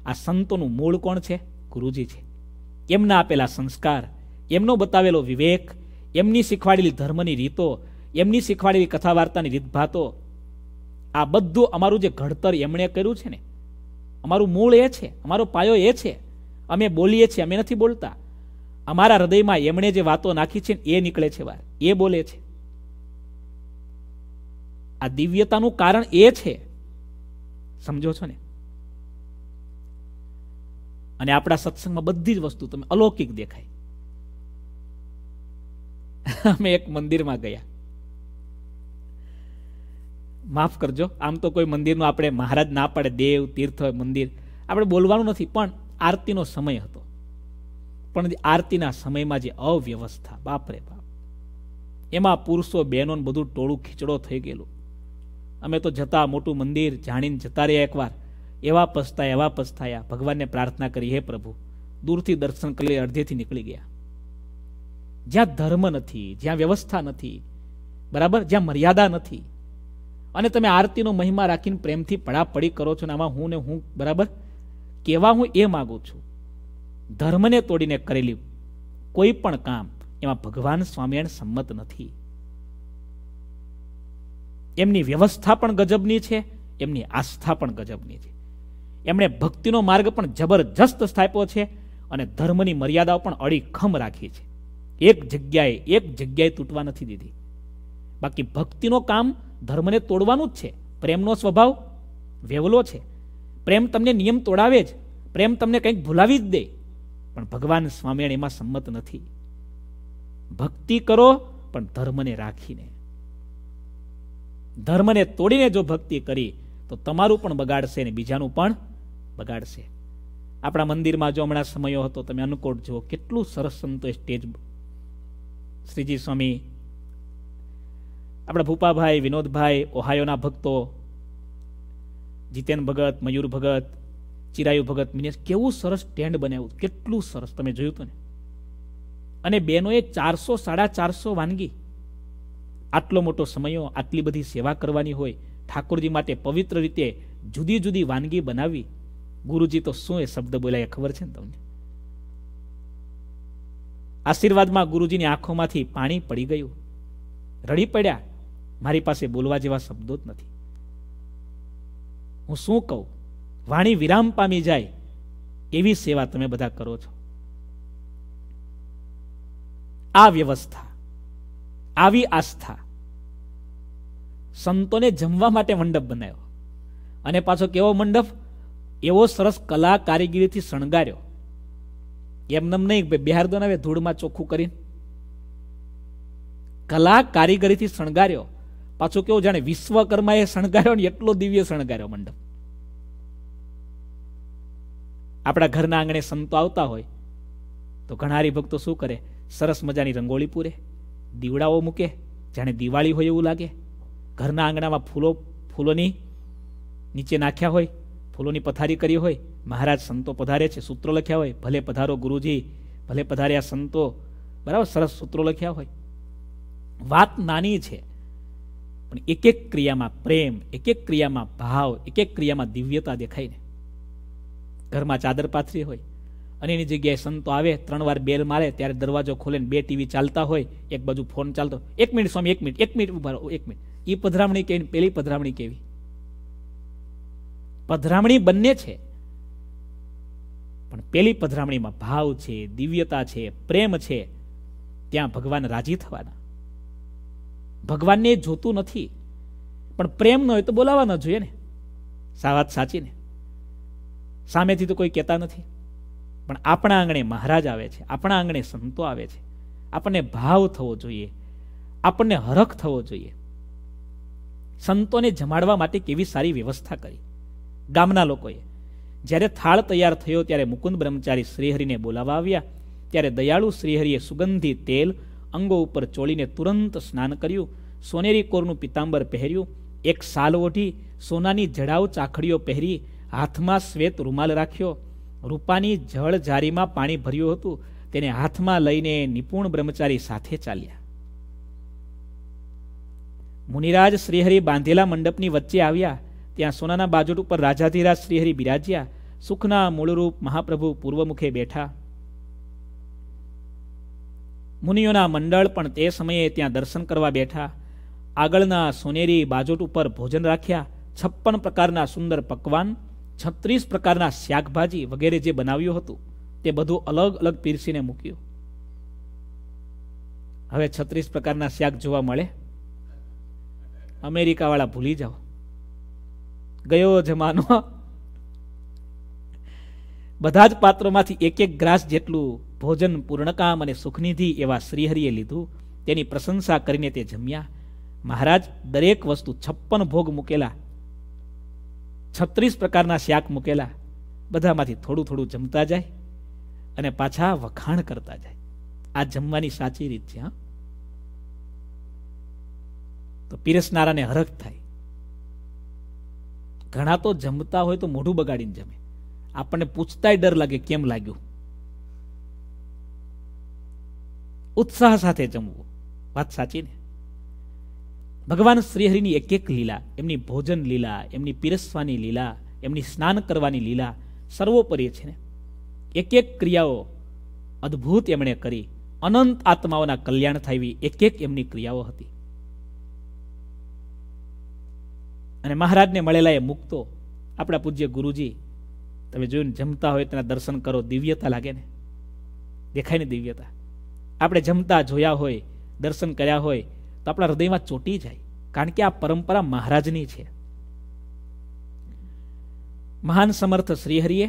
આ સંતોનું મૂળ કોણ છે ગુરુજી છે એમના આપેલા સંસ્કાર એમનો બતાવેલો વિવેક એમની શીખવાડેલી ધર્મની રીતો એમની શીખવાડેલી કથા વાર્તાની રીતભાતો આ બધું અમારું જે ઘડતર એમણે કર્યું છે ને અમારું મૂળ એ છે અમારો પાયો એ છે અમે બોલીએ છીએ અમે નથી બોલતા અમારા હૃદયમાં એમણે જે વાતો નાખી છે એ નીકળે છે વાર એ બોલે છે આ દિવ્યતાનું કારણ એ છે સમજો છો ને અને આપણા સત્સંગમાં બધી જ વસ્તુ તમે અલૌકિક દેખાય અમે એક મંદિરમાં ગયા માફ કરજો આમ તો કોઈ મંદિરનું આપણે મહારાજ ના પાડે દેવ તીર્થ હોય મંદિર આપણે બોલવાનું નથી પણ આરતીનો સમય હતો પણ આરતીના સમયમાં જે અવ્યવસ્થા બાપરે બાપ એમાં પુરુષો બહેનો બધું ટોળું ખીચડો થઈ ગયેલું અમે તો જતા મોટું મંદિર જાણીને જતા રહ્યા એકવાર એવા પસ્તાયા એવા પસ્તાયા ભગવાનને પ્રાર્થના કરી હે પ્રભુ દૂરથી દર્શન કરી અડધેથી નીકળી ગયા જ્યાં ધર્મ નથી જ્યાં વ્યવસ્થા નથી બરાબર જ્યાં મર્યાદા નથી અને તમે આરતીનો મહિમા રાખીને પ્રેમથી પડાપડી કરો છો ને આમાં હું ને હું બરાબર કેવા હું એ માગું છું ધર્મને તોડીને કરેલી કોઈ પણ કામ એમાં ભગવાન સ્વામિનારાયણ સંમત નથી એમની વ્યવસ્થા પણ ગજબની છે એમની આસ્થા પણ ગજબની છે એમણે ભક્તિનો માર્ગ પણ જબરજસ્ત સ્થાપ્યો છે અને ધર્મની મર્યાદાઓ પણ અડીખમ રાખી છે એક જગ્યાએ એક જગ્યાએ તૂટવા નથી દીધી બાકી ભક્તિનો કામ ધર્મને તોડવાનું જ છે પ્રેમનો સ્વભાવ વેવલો છે પ્રેમ તમને નિયમ તોડાવે જ પ્રેમ તમને કંઈક ભૂલાવી જ દે પણ ભગવાન સ્વામિનારાયણ એમાં સંમત નથી ભક્તિ કરો પણ ધર્મને રાખીને ધર્મને તોડીને જો ભક્તિ કરી તો તમારું પણ બગાડશે ને બીજાનું પણ બગાડશે આપણા મંદિરમાં જો હમણાં સમયો હતો તમે અનુકોટ જુઓ કેટલું સરસ સંતોએ સ્ટેજ શ્રીજી સ્વામી આપણા ભૂપાભાઈ વિનોદભાઈ ઓહાયોના ભક્તો જીતેન ભગત મયુર ભગત ચિરાયુ ભગત મિનેશ કેવું સરસ સ્ટેન્ડ બનાવ્યું કેટલું સરસ તમે જોયું હતું ને અને બહેનોએ ચારસો સાડા ચારસો વાનગી આટલો મોટો સમયો આટલી બધી સેવા કરવાની હોય ઠાકોરજી માટે પવિત્ર રીતે જુદી જુદી વાનગી બનાવી ગુરુજી તો શું એ શબ્દ બોલાય ખબર છે ને તમને આશીર્વાદમાં ગુરુજીની આંખોમાંથી પાણી પડી ગયું રડી પડ્યા મારી પાસે બોલવા જેવા શબ્દો જ નથી હું શું કહું વાણી વિરામ પામી જાય એવી સેવા તમે બધા કરો છો આ વ્યવસ્થા આવી આસ્થા સંતોને જમવા માટે મંડપ બનાવ્યો અને પાછો કેવો મંડપ એવો સરસ કલા કારીગીરીથી શણગાર્યો એમનેમ નહીં બિહાર હવે ધૂળમાં ચોખ્ખું કરીને કલા કારીગરીથી શણગાર્યો પાછો કેવો જાણે વિશ્વકર્માએ શણગાર્યો ને એટલો દિવ્ય શણગાર્યો મંડપ આપણા ઘરના આંગણે સંતો આવતા હોય તો ઘણા હરિભક્તો શું કરે સરસ મજાની રંગોળી પૂરે દીવડાઓ મૂકે જાણે દિવાળી હોય એવું લાગે ઘરના આંગણામાં ફૂલો ફૂલોની નીચે નાખ્યા હોય ફૂલોની પથારી કરી હોય મહારાજ સંતો પધારે છે સૂત્રો લખ્યા હોય ભલે પધારો ગુરુજી ભલે પધાર્યા સંતો બરાબર સરસ સૂત્રો લખ્યા હોય વાત નાની છે પણ એક એક ક્રિયામાં પ્રેમ એક એક ક્રિયામાં ભાવ એક એક ક્રિયામાં દિવ્યતા દેખાય ને ઘરમાં ચાદર પાથરી હોય અને એની જગ્યાએ સંતો આવે ત્રણ વાર બેલ મારે ત્યારે દરવાજો ખોલે બે ટીવી ચાલતા હોય એક બાજુ ફોન ચાલતો એક મિનિટ સ્વામી એક મિનિટ એક મિનિટ ઉભા એક મિનિટ એ પધરામણી કેવી પેલી પધરામણી કેવી પધરામણી બંને છે પણ પેલી પધરામણીમાં ભાવ છે દિવ્યતા છે પ્રેમ છે ત્યાં ભગવાન રાજી થવાના ભગવાનને જોતું નથી પણ પ્રેમ ન હોય તો બોલાવવા ન જોઈએ ને સા વાત સાચી ને સામેથી તો કોઈ કહેતા નથી પણ આપણા આંગણે મહારાજ આવે છે આપણા આંગણે સંતો આવે છે આપણને ભાવ થવો જોઈએ આપણને હરખ થવો જોઈએ સંતોને જમાડવા માટે કેવી સારી વ્યવસ્થા કરી ગામના લોકોએ જ્યારે થાળ તૈયાર થયો ત્યારે મુકુંદ બ્રહ્મચારી શ્રીહરિને બોલાવવા આવ્યા ત્યારે દયાળુ શ્રીહરિએ સુગંધી તેલ અંગો ઉપર ચોળીને તુરંત સ્નાન કર્યું સોનેરી કોરનું પિતાંબર પહેર્યું એક સાલ ઓઢી સોનાની જડાઉ ચાખડીઓ પહેરી હાથમાં શ્વેત રૂમાલ રાખ્યો રૂપાની જળ જારીમાં પાણી ભર્યું હતું તેને હાથમાં લઈને નિપુણ બ્રહ્મચારી સાથે ચાલ્યા મુનિરાજ શ્રીહરિ બાંધેલા મંડપની વચ્ચે આવ્યા ત્યાં સોનાના બાજોટ ઉપર રાજાધિરાજ શ્રીહરિ બિરાજ્યા સુખના મૂળરૂપ મહાપ્રભુ પૂર્વમુખે બેઠા મુનિઓના મંડળ પણ તે સમયે ત્યાં દર્શન કરવા બેઠા આગળના સોનેરી બાજોટ ઉપર ભોજન રાખ્યા છપ્પન પ્રકારના સુંદર પકવાન છત્રીસ પ્રકારના શાકભાજી વગેરે જે બનાવ્યું હતું તે બધું અલગ અલગ પીરસીને મૂક્યું હવે છત્રીસ પ્રકારના શાક જોવા મળે અમેરિકાવાળા ભૂલી જાઓ ગયો જમાનો બધા જ પાત્રોમાંથી એક એક ગ્રાસ જેટલું ભોજન પૂર્ણકામ અને સુખનિધિ એવા શ્રીહરિએ લીધું તેની પ્રશંસા કરીને તે જમ્યા મહારાજ દરેક વસ્તુ છપ્પન ભોગ મૂકેલા છત્રીસ પ્રકારના શાક મૂકેલા બધામાંથી થોડું થોડું જમતા જાય અને પાછા વખાણ કરતા જાય આ જમવાની સાચી રીત છે હા તો પીરસનારાને હરખ થાય ઘણા તો જમતા હોય તો મોઢું બગાડીને જમે આપણને પૂછતાય ડર લાગે કેમ લાગ્યું ઉત્સાહ સાથે જમવું વાત સાચી ને ભગવાન શ્રીહરિની એક એક લીલા એમની ભોજન લીલા એમની પીરસવાની લીલા એમની સ્નાન કરવાની લીલા સર્વોપરી છે ને એક એક ક્રિયાઓ અદ્ભુત એમણે કરી અનંત આત્માઓના કલ્યાણ થાય એવી એક એક એમની ક્રિયાઓ હતી અને મહારાજને મળેલા એ મુક્તો આપણા પૂજ્ય ગુરુજી તમે જોયું જમતા હોય તેના દર્શન કરો દિવ્યતા લાગે ને દેખાય ને દિવ્યતા આપણે જમતા જોયા હોય દર્શન કર્યા હોય તો આપણા હૃદયમાં ચોટી જાય કારણ કે આ પરંપરા મહારાજની છે મહાન સમર્થ શ્રીહરિએ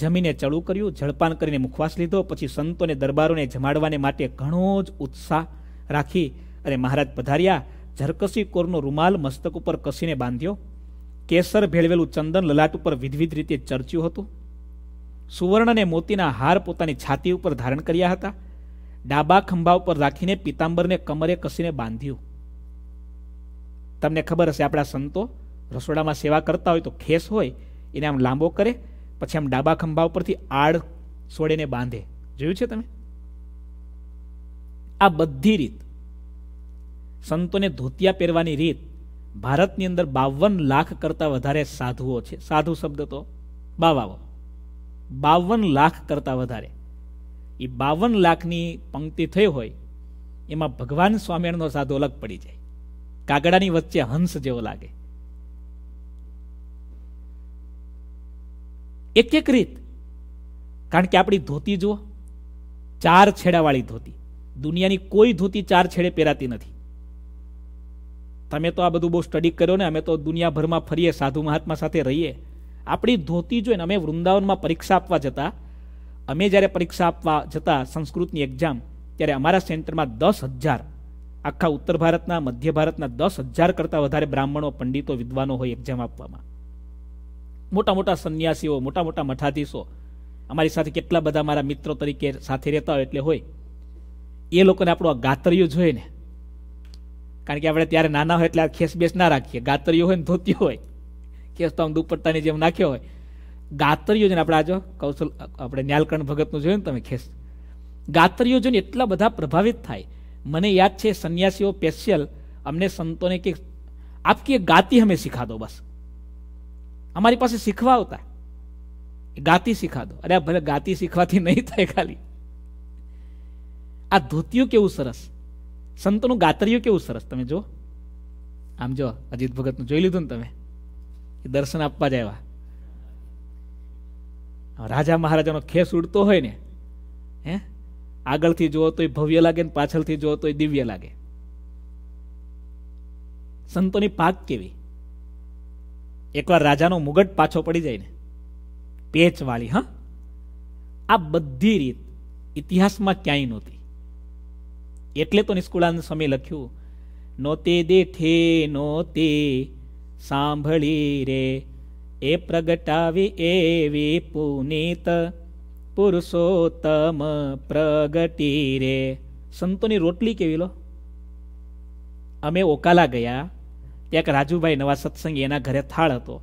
જમીને ચડું કર્યું જળપાન કરીને મુખવાસ લીધો પછી સંતોને દરબારોને જમાડવાને માટે ઘણો જ ઉત્સાહ રાખી અને મહારાજ પધાર્યા ઝરકસી કોરનો રૂમાલ મસ્તક ઉપર કસીને બાંધ્યો કેસર ભેળવેલું ચંદન લલાટ ઉપર વિધવિધ રીતે ચર્ચ્યું હતું સુવર્ણ અને મોતીના હાર પોતાની છાતી ઉપર ધારણ કર્યા હતા ડાબા ખંભા ઉપર રાખીને પિતાંબરને કમરે કસીને બાંધ્યું તમને ખબર હશે આપણા સંતો રસોડામાં સેવા કરતા હોય તો ખેસ હોય એને આમ લાંબો કરે પછી આમ ડાબા ખંભા ઉપરથી આડ સોડેને બાંધે જોયું છે તમે આ બધી રીત સંતોને ધોતિયા પહેરવાની રીત ભારતની અંદર બાવન લાખ કરતાં વધારે સાધુઓ છે સાધુ શબ્દ તો બાવાઓ બાવન લાખ કરતાં વધારે એ બાવન લાખની પંક્તિ થઈ હોય એમાં ભગવાન સ્વામિનારાયણનો સાધુ અલગ પડી જાય કાગડાની વચ્ચે હંસ જેવો લાગે એક એક રીત કારણ કે આપણી ધોતી જુઓ ચાર છેડાવાળી ધોતી દુનિયાની કોઈ ધોતી ચાર છેડે પહેરાતી નથી તમે તો આ બધું બહુ સ્ટડી કર્યો ને અમે તો દુનિયાભરમાં ફરીએ સાધુ મહાત્મા સાથે રહીએ આપણી ધોતી જોઈને અમે વૃંદાવનમાં પરીક્ષા આપવા જતા અમે જ્યારે પરીક્ષા આપવા જતા સંસ્કૃતની એક્ઝામ ત્યારે અમારા સેન્ટરમાં દસ હજાર આખા ઉત્તર ભારતના મધ્ય ભારતના દસ હજાર કરતાં વધારે બ્રાહ્મણો પંડિતો વિદ્વાનો હોય એક્ઝામ આપવામાં મોટા મોટા સંન્યાસીઓ મોટા મોટા મઠાધીશો અમારી સાથે કેટલા બધા મારા મિત્રો તરીકે સાથે રહેતા હોય એટલે હોય એ લોકોને આપણું આ ગાતરિયું જોઈને કારણ કે આપણે ત્યારે નાના હોય એટલે ખેસ બેસ ના રાખીએ ગાતરીઓ હોય ને ધોતી હોય ખેસ તો આમ દુપટ્ટાની જેમ નાખ્યો હોય ગાતરીઓ છે આપણે આજો કૌશલ આપણે ન્યાલકર્ણ ભગતનું જોયું ને તમે ખેસ ગાતરીઓ જોઈને એટલા બધા પ્રભાવિત થાય મને યાદ છે સંન્યાસીઓ સ્પેશિયલ અમને સંતોને કે આપકી ગાતી અમે શીખા દો બસ અમારી પાસે શીખવા આવતા ગાતી શીખા દો અરે ભલે ગાતી શીખવાથી નહીં થાય ખાલી આ ધોતીઓ કેવું સરસ સંતોનું ગાતરિયું કેવું સરસ તમે જો આમ જો અજીત ભગતનું જોઈ લીધું ને તમે એ દર્શન આપવા જ આવ્યા રાજા મહારાજાનો ખેસ ઉડતો હોય ને હે આગળથી જુઓ તો એ ભવ્ય લાગે ને પાછળથી જુઓ તો એ દિવ્ય લાગે સંતોની પાક કેવી એકવાર રાજાનો મુગટ પાછો પડી જાય ને પેચવાળી હા આ બધી રીત ઇતિહાસમાં ક્યાંય નહોતી એટલે તો નિષ્કુળાનંદ સ્વામી લખ્યું નોતે દેઠે નોતે સાંભળી રે એ પ્રગટાવી એવી પુનિત પુરુષોત્તમ પ્રગટી રે સંતોની રોટલી કેવી લો અમે ઓકાલા ગયા ત્યાં એક રાજુભાઈ નવા સત્સંગી એના ઘરે થાળ હતો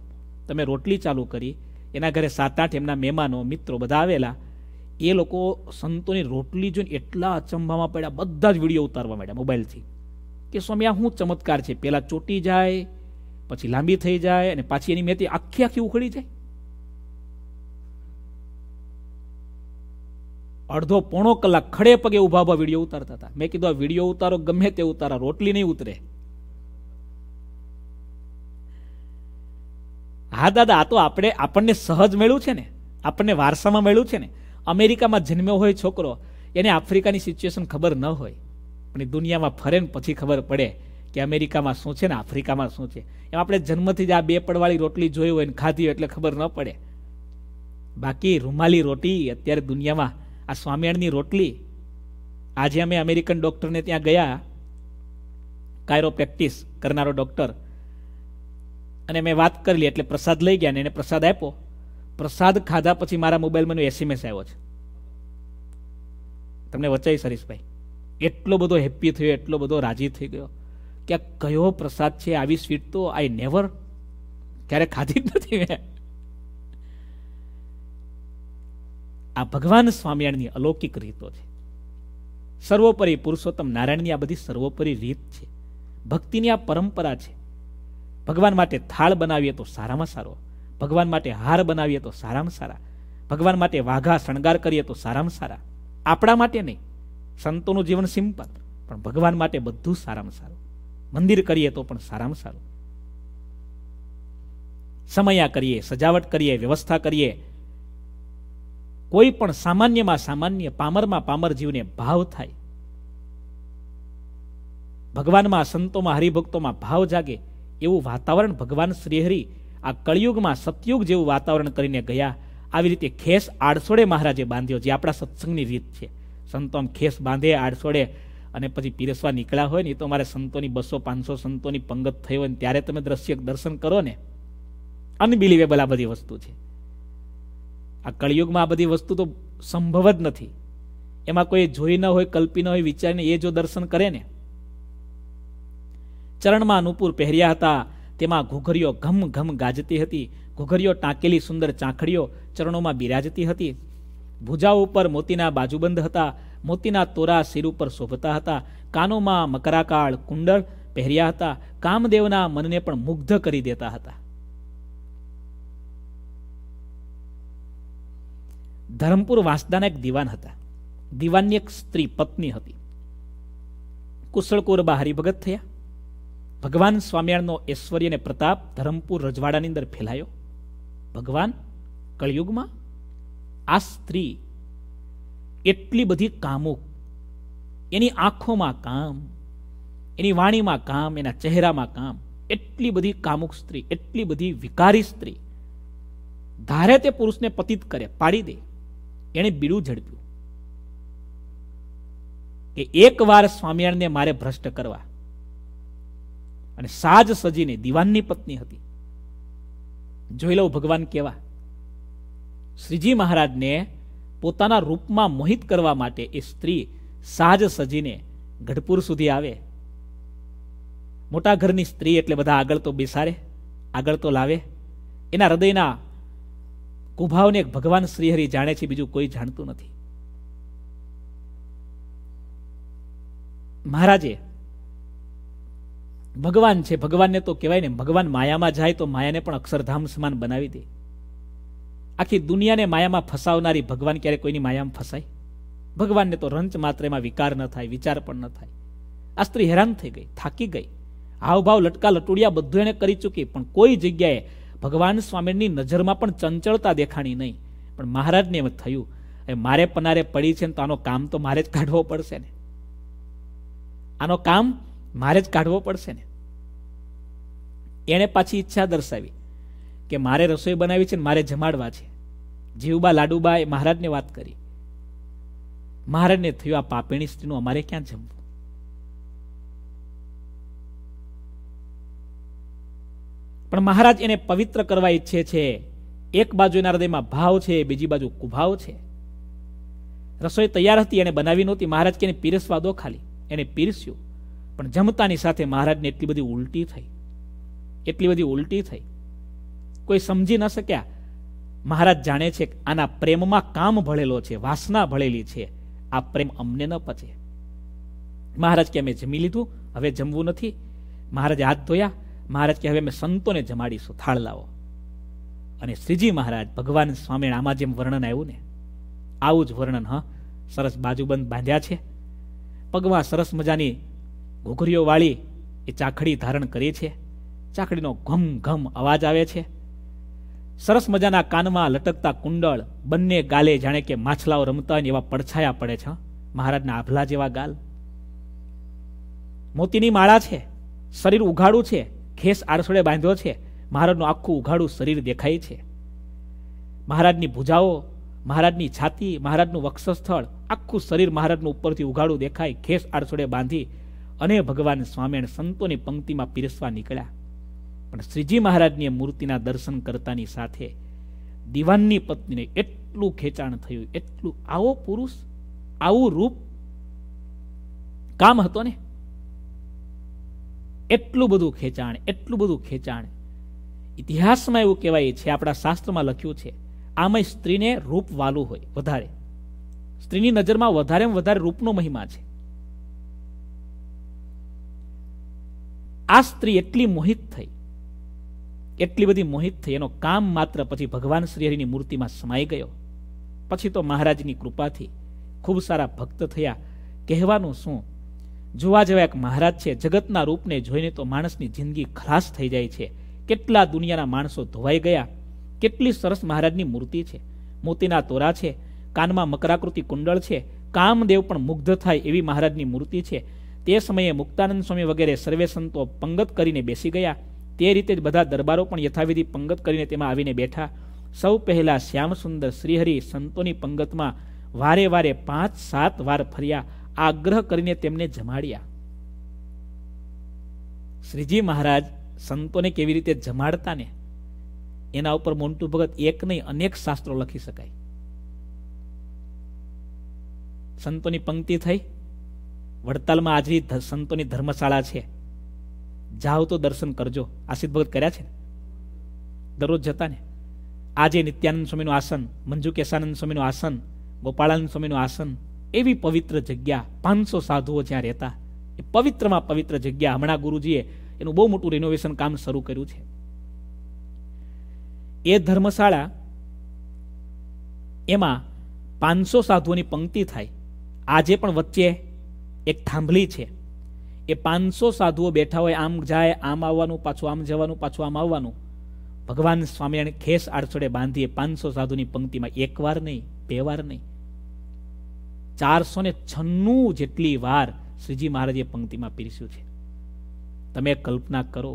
તમે રોટલી ચાલુ કરી એના ઘરે સાત આઠ એમના મહેમાનો મિત્રો બધા આવેલા એ લોકો સંતોની રોટલી જોઈને એટલા અચંભામાં પડ્યા બધા જ વિડીયો ઉતારવા માંડ્યા મોબાઈલથી કે સ્વામી આ શું ચમત્કાર છે પહેલાં ચોટી જાય પછી લાંબી થઈ જાય અને પાછી એની મેથી આખી આખી ઉખડી જાય અડધો પોણો કલાક ખડે પગે ઉભા ઉભા વિડીયો ઉતારતા હતા મેં કીધું આ વિડીયો ઉતારો ગમે તે ઉતારા રોટલી નહીં ઉતરે હા દાદા આ તો આપણે આપણને સહજ મળ્યું છે ને આપણને વારસામાં મળ્યું છે ને અમેરિકામાં જન્મ્યો હોય છોકરો એને આફ્રિકાની સિચ્યુએશન ખબર ન હોય પણ એ દુનિયામાં ફરે ને પછી ખબર પડે કે અમેરિકામાં શું છે ને આફ્રિકામાં શું છે એમ આપણે જન્મથી જ આ બે પડવાળી રોટલી જોઈ હોય ને ખાધી હોય એટલે ખબર ન પડે બાકી રૂમાલી રોટી અત્યારે દુનિયામાં આ સ્વામિયાણની રોટલી આજે અમે અમેરિકન ડૉક્ટરને ત્યાં ગયા કાયરો પ્રેક્ટિસ કરનારો ડૉક્ટર અને મેં વાત કરી એટલે પ્રસાદ લઈ ગયા ને એને પ્રસાદ આપ્યો પ્રસાદ ખાધા પછી મારા મોબાઈલમાં એસએમએસ આવ્યો છે તમને વચાઈ સરીશભાઈ એટલો બધો હેપી થયો એટલો બધો રાજી થઈ ગયો કે આ કયો પ્રસાદ છે આવી સ્વીટ તો આઈ નેવર ક્યારે ખાધી જ નથી મેં આ ભગવાન સ્વામિનારાયણની અલૌકિક રીતો છે સર્વોપરી પુરુષોત્તમ નારાયણની આ બધી સર્વોપરી રીત છે ભક્તિની આ પરંપરા છે ભગવાન માટે થાળ બનાવીએ તો સારામાં સારો ભગવાન માટે હાર બનાવીએ તો સારામાં સારા ભગવાન માટે વાઘા શણગાર કરીએ તો સારામાં સારા આપણા માટે નહીં સંતોનું જીવન સિમ્પલ પણ ભગવાન માટે બધું સારામાં સારું મંદિર કરીએ તો પણ સારામાં સારું સમયા કરીએ સજાવટ કરીએ વ્યવસ્થા કરીએ કોઈ પણ સામાન્યમાં સામાન્ય પામરમાં પામર જીવને ભાવ થાય ભગવાનમાં સંતોમાં હરિભક્તોમાં ભાવ જાગે એવું વાતાવરણ ભગવાન શ્રીહરી આ કળિયુગમાં સતયુગ જેવું વાતાવરણ કરીને ગયા આવી રીતે ખેસ આડસોડે મહારાજે બાંધ્યો જે આપણા સત્સંગની રીત છે સંતો ખેસ બાંધે આડસોડે અને પછી પીરસવા નીકળ્યા હોય ને એ તો મારે સંતોની બસો પાંચસો સંતોની પંગત થઈ હોય ને ત્યારે તમે દ્રશ્ય દર્શન કરો ને અનબિલીવેબલ આ બધી વસ્તુ છે આ કળિયુગમાં આ બધી વસ્તુ તો સંભવ જ નથી એમાં કોઈ જોઈ ન હોય કલ્પી ન હોય વિચારીને એ જો દર્શન કરે ને ચરણમાં અનુપુર પહેર્યા હતા તેમાં ઘૂઘરીઓ ઘમ ઘમ ગાજતી હતી ઘૂઘરીઓ ટાંકેલી સુંદર ચાંખડીઓ ચરણોમાં બિરાજતી હતી ભુજાઓ ઉપર મોતીના બાજુબંધ હતા મોતીના તોરા સિર ઉપર શોભતા હતા કાનોમાં મકરાકાળ કુંડળ પહેર્યા હતા કામદેવના મનને પણ મુગ્ધ કરી દેતા હતા ધરમપુર વાંસદાના એક દિવાન હતા દિવાનની એક સ્ત્રી પત્ની હતી કુશળ બહારી ભગત થયા ભગવાન સ્વામિયાળનો ઐશ્વર્ય અને પ્રતાપ ધરમપુર રજવાડાની અંદર ફેલાયો ભગવાન કળિયુગમાં આ સ્ત્રી એટલી બધી કામુક એની આંખોમાં કામ એની વાણીમાં કામ એના ચહેરામાં કામ એટલી બધી કામુક સ્ત્રી એટલી બધી વિકારી સ્ત્રી ધારે તે પુરુષને પતિત કરે પાડી દે એણે બીડું ઝડપ્યું કે એકવાર સ્વામિયાળને મારે ભ્રષ્ટ કરવા અને સાજ સજીને દિવાનની પત્ની હતી જોઈ લઉં ભગવાન કેવા શ્રીજી મહારાજને પોતાના રૂપમાં મોહિત કરવા માટે એ સ્ત્રી સાજ સજીને ગઢપુર સુધી આવે મોટા ઘરની સ્ત્રી એટલે બધા આગળ તો બેસારે આગળ તો લાવે એના હૃદયના કુભાવને ભગવાન શ્રીહરિ જાણે છે બીજું કોઈ જાણતું નથી મહારાજે ભગવાન છે ભગવાનને તો કહેવાય ને ભગવાન માયામાં જાય તો માયાને પણ અક્ષરધામ સમાન બનાવી દે આખી દુનિયાને માયામાં ફસાવનારી ભગવાન ક્યારે કોઈની માયામાં ફસાય ભગવાનને તો રંચ માત્ર એમાં વિકાર ન થાય વિચાર પણ ન થાય આ સ્ત્રી હેરાન થઈ ગઈ થાકી ગઈ હાવભાવ લટકા લટુડિયા બધું એણે કરી ચૂકી પણ કોઈ જગ્યાએ ભગવાન સ્વામીની નજરમાં પણ ચંચળતા દેખાણી નહીં પણ મહારાજને એમ થયું એ મારે પનારે પડી છે ને તો આનો કામ તો મારે જ કાઢવો પડશે ને આનો કામ મારે જ કાઢવો પડશે ને એણે પાછી ઈચ્છા દર્શાવી કે મારે રસોઈ બનાવી છે ને મારે જમાડવા છે જીવબા લાડુબા એ મહારાજને વાત કરી મહારાજને થયું આ પાપીણી સ્ત્રીનું અમારે ક્યાં જમવું પણ મહારાજ એને પવિત્ર કરવા ઈચ્છે છે એક બાજુ એના હૃદયમાં ભાવ છે બીજી બાજુ કુભાવ છે રસોઈ તૈયાર હતી એને બનાવી નહોતી મહારાજ કે એને પીરસવા દો ખાલી એને પીરસ્યું પણ જમતાની સાથે મહારાજને એટલી બધી ઉલટી થઈ એટલી બધી ઉલટી થઈ કોઈ સમજી ન શક્યા મહારાજ જાણે છે કે આના પ્રેમમાં કામ ભળેલો છે વાસના ભળેલી છે આ પ્રેમ અમને ન પચે મહારાજ કે અમે જમી લીધું હવે જમવું નથી મહારાજ હાથ ધોયા મહારાજ કે હવે અમે સંતોને જમાડીશું થાળ લાવો અને શ્રીજી મહારાજ ભગવાન સ્વામી આમાં જેમ વર્ણન આવ્યું ને આવું જ વર્ણન હ સરસ બાજુબંધ બાંધ્યા છે પગમાં સરસ મજાની ઘૂઘરીઓ વાળી એ ચાખડી ધારણ કરી છે ચાખડીનો ઘમ ઘમ અવાજ આવે છે સરસ મજાના કાનમાં લટકતા કુંડળ બંને ગાલે જાણે કે માછલાઓ રમતા હોય એવા પડછાયા પડે છે મહારાજના આભલા જેવા ગાલ મોતીની માળા છે શરીર ઉઘાડું છે ખેસ આરસોડે બાંધ્યો છે મહારાજનું આખું ઉઘાડું શરીર દેખાય છે મહારાજની ભૂજાઓ મહારાજની છાતી મહારાજનું વક્ષસ્થળ આખું શરીર મહારાજનું ઉપરથી ઉઘાડું દેખાય ખેસ આરસોડે બાંધી અને ભગવાન સ્વામિનારાયણ સંતોની પંક્તિમાં પીરસવા નીકળ્યા પણ શ્રીજી મહારાજની મૂર્તિના દર્શન કરતાની સાથે દિવાનની પત્નીને એટલું ખેંચાણ થયું એટલું આવો પુરુષ આવું રૂપ કામ હતો ને એટલું બધું ખેંચાણ એટલું બધું ખેંચાણ ઇતિહાસમાં એવું કહેવાય છે આપણા શાસ્ત્રમાં લખ્યું છે આમાં સ્ત્રીને રૂપ વાલું હોય વધારે સ્ત્રીની નજરમાં વધારે વધારે રૂપનો મહિમા છે આ સ્ત્રી એટલી મોહિત થઈ એટલી બધી મોહિત થઈ એનો કામ માત્ર પછી ભગવાન શ્રીહરિની મૂર્તિમાં સમાઈ ગયો પછી તો મહારાજની કૃપાથી ખૂબ સારા ભક્ત થયા કહેવાનું શું જોવા જેવા એક મહારાજ છે જગતના રૂપને જોઈને તો માણસની જિંદગી ખલાસ થઈ જાય છે કેટલા દુનિયાના માણસો ધોવાઈ ગયા કેટલી સરસ મહારાજની મૂર્તિ છે મોતીના તોરા છે કાનમાં મકરાકૃતિ કુંડળ છે કામદેવ પણ મુગ્ધ થાય એવી મહારાજની મૂર્તિ છે તે સમયે મુક્તાનંદ સ્વામી વગેરે સર્વે સંતો પંગત કરીને બેસી ગયા તે રીતે જ બધા દરબારો પણ યથાવિધિ પંગત કરીને તેમાં આવીને બેઠા સૌ પહેલાં સુંદર શ્રીહરિ સંતોની પંગતમાં વારે વારે પાંચ સાત વાર ફર્યા આગ્રહ કરીને તેમને જમાડ્યા શ્રીજી મહારાજ સંતોને કેવી રીતે જમાડતા ને એના ઉપર મોન્ટું ભગત એક નહીં અનેક શાસ્ત્રો લખી શકાય સંતોની પંક્તિ થઈ વડતાલમાં આજે સંતોની ધર્મશાળા છે જાઓ તો દર્શન કરજો આશિત ભગત કર્યા છે દરરોજ જતા ને આજે નિત્યાનંદ સ્વામીનું આસન મંજુ કેશાનંદ સ્વામીનું આસન ગોપાળાનંદ સ્વામીનું આસન એવી પવિત્ર જગ્યા પાંચસો સાધુઓ જ્યાં રહેતા એ પવિત્રમાં પવિત્ર જગ્યા હમણાં ગુરુજીએ એનું બહુ મોટું રિનોવેશન કામ શરૂ કર્યું છે એ ધર્મશાળા એમાં પાંચસો સાધુઓની પંક્તિ થાય આજે પણ વચ્ચે એક થાંભલી છે એ પાંચસો સાધુઓ બેઠા હોય આમ જાય આમ આવવાનું પાછું આમ જવાનું પાછું આમ આવવાનું ભગવાન સ્વામિનારાયણ ખેસ આડછડે બાંધીએ પાંચસો સાધુની પંક્તિમાં એક વાર નહીં બે વાર નહીં ચારસો ને છન્નું જેટલી વાર શ્રીજી મહારાજે પંક્તિમાં પીરસ્યું છે તમે કલ્પના કરો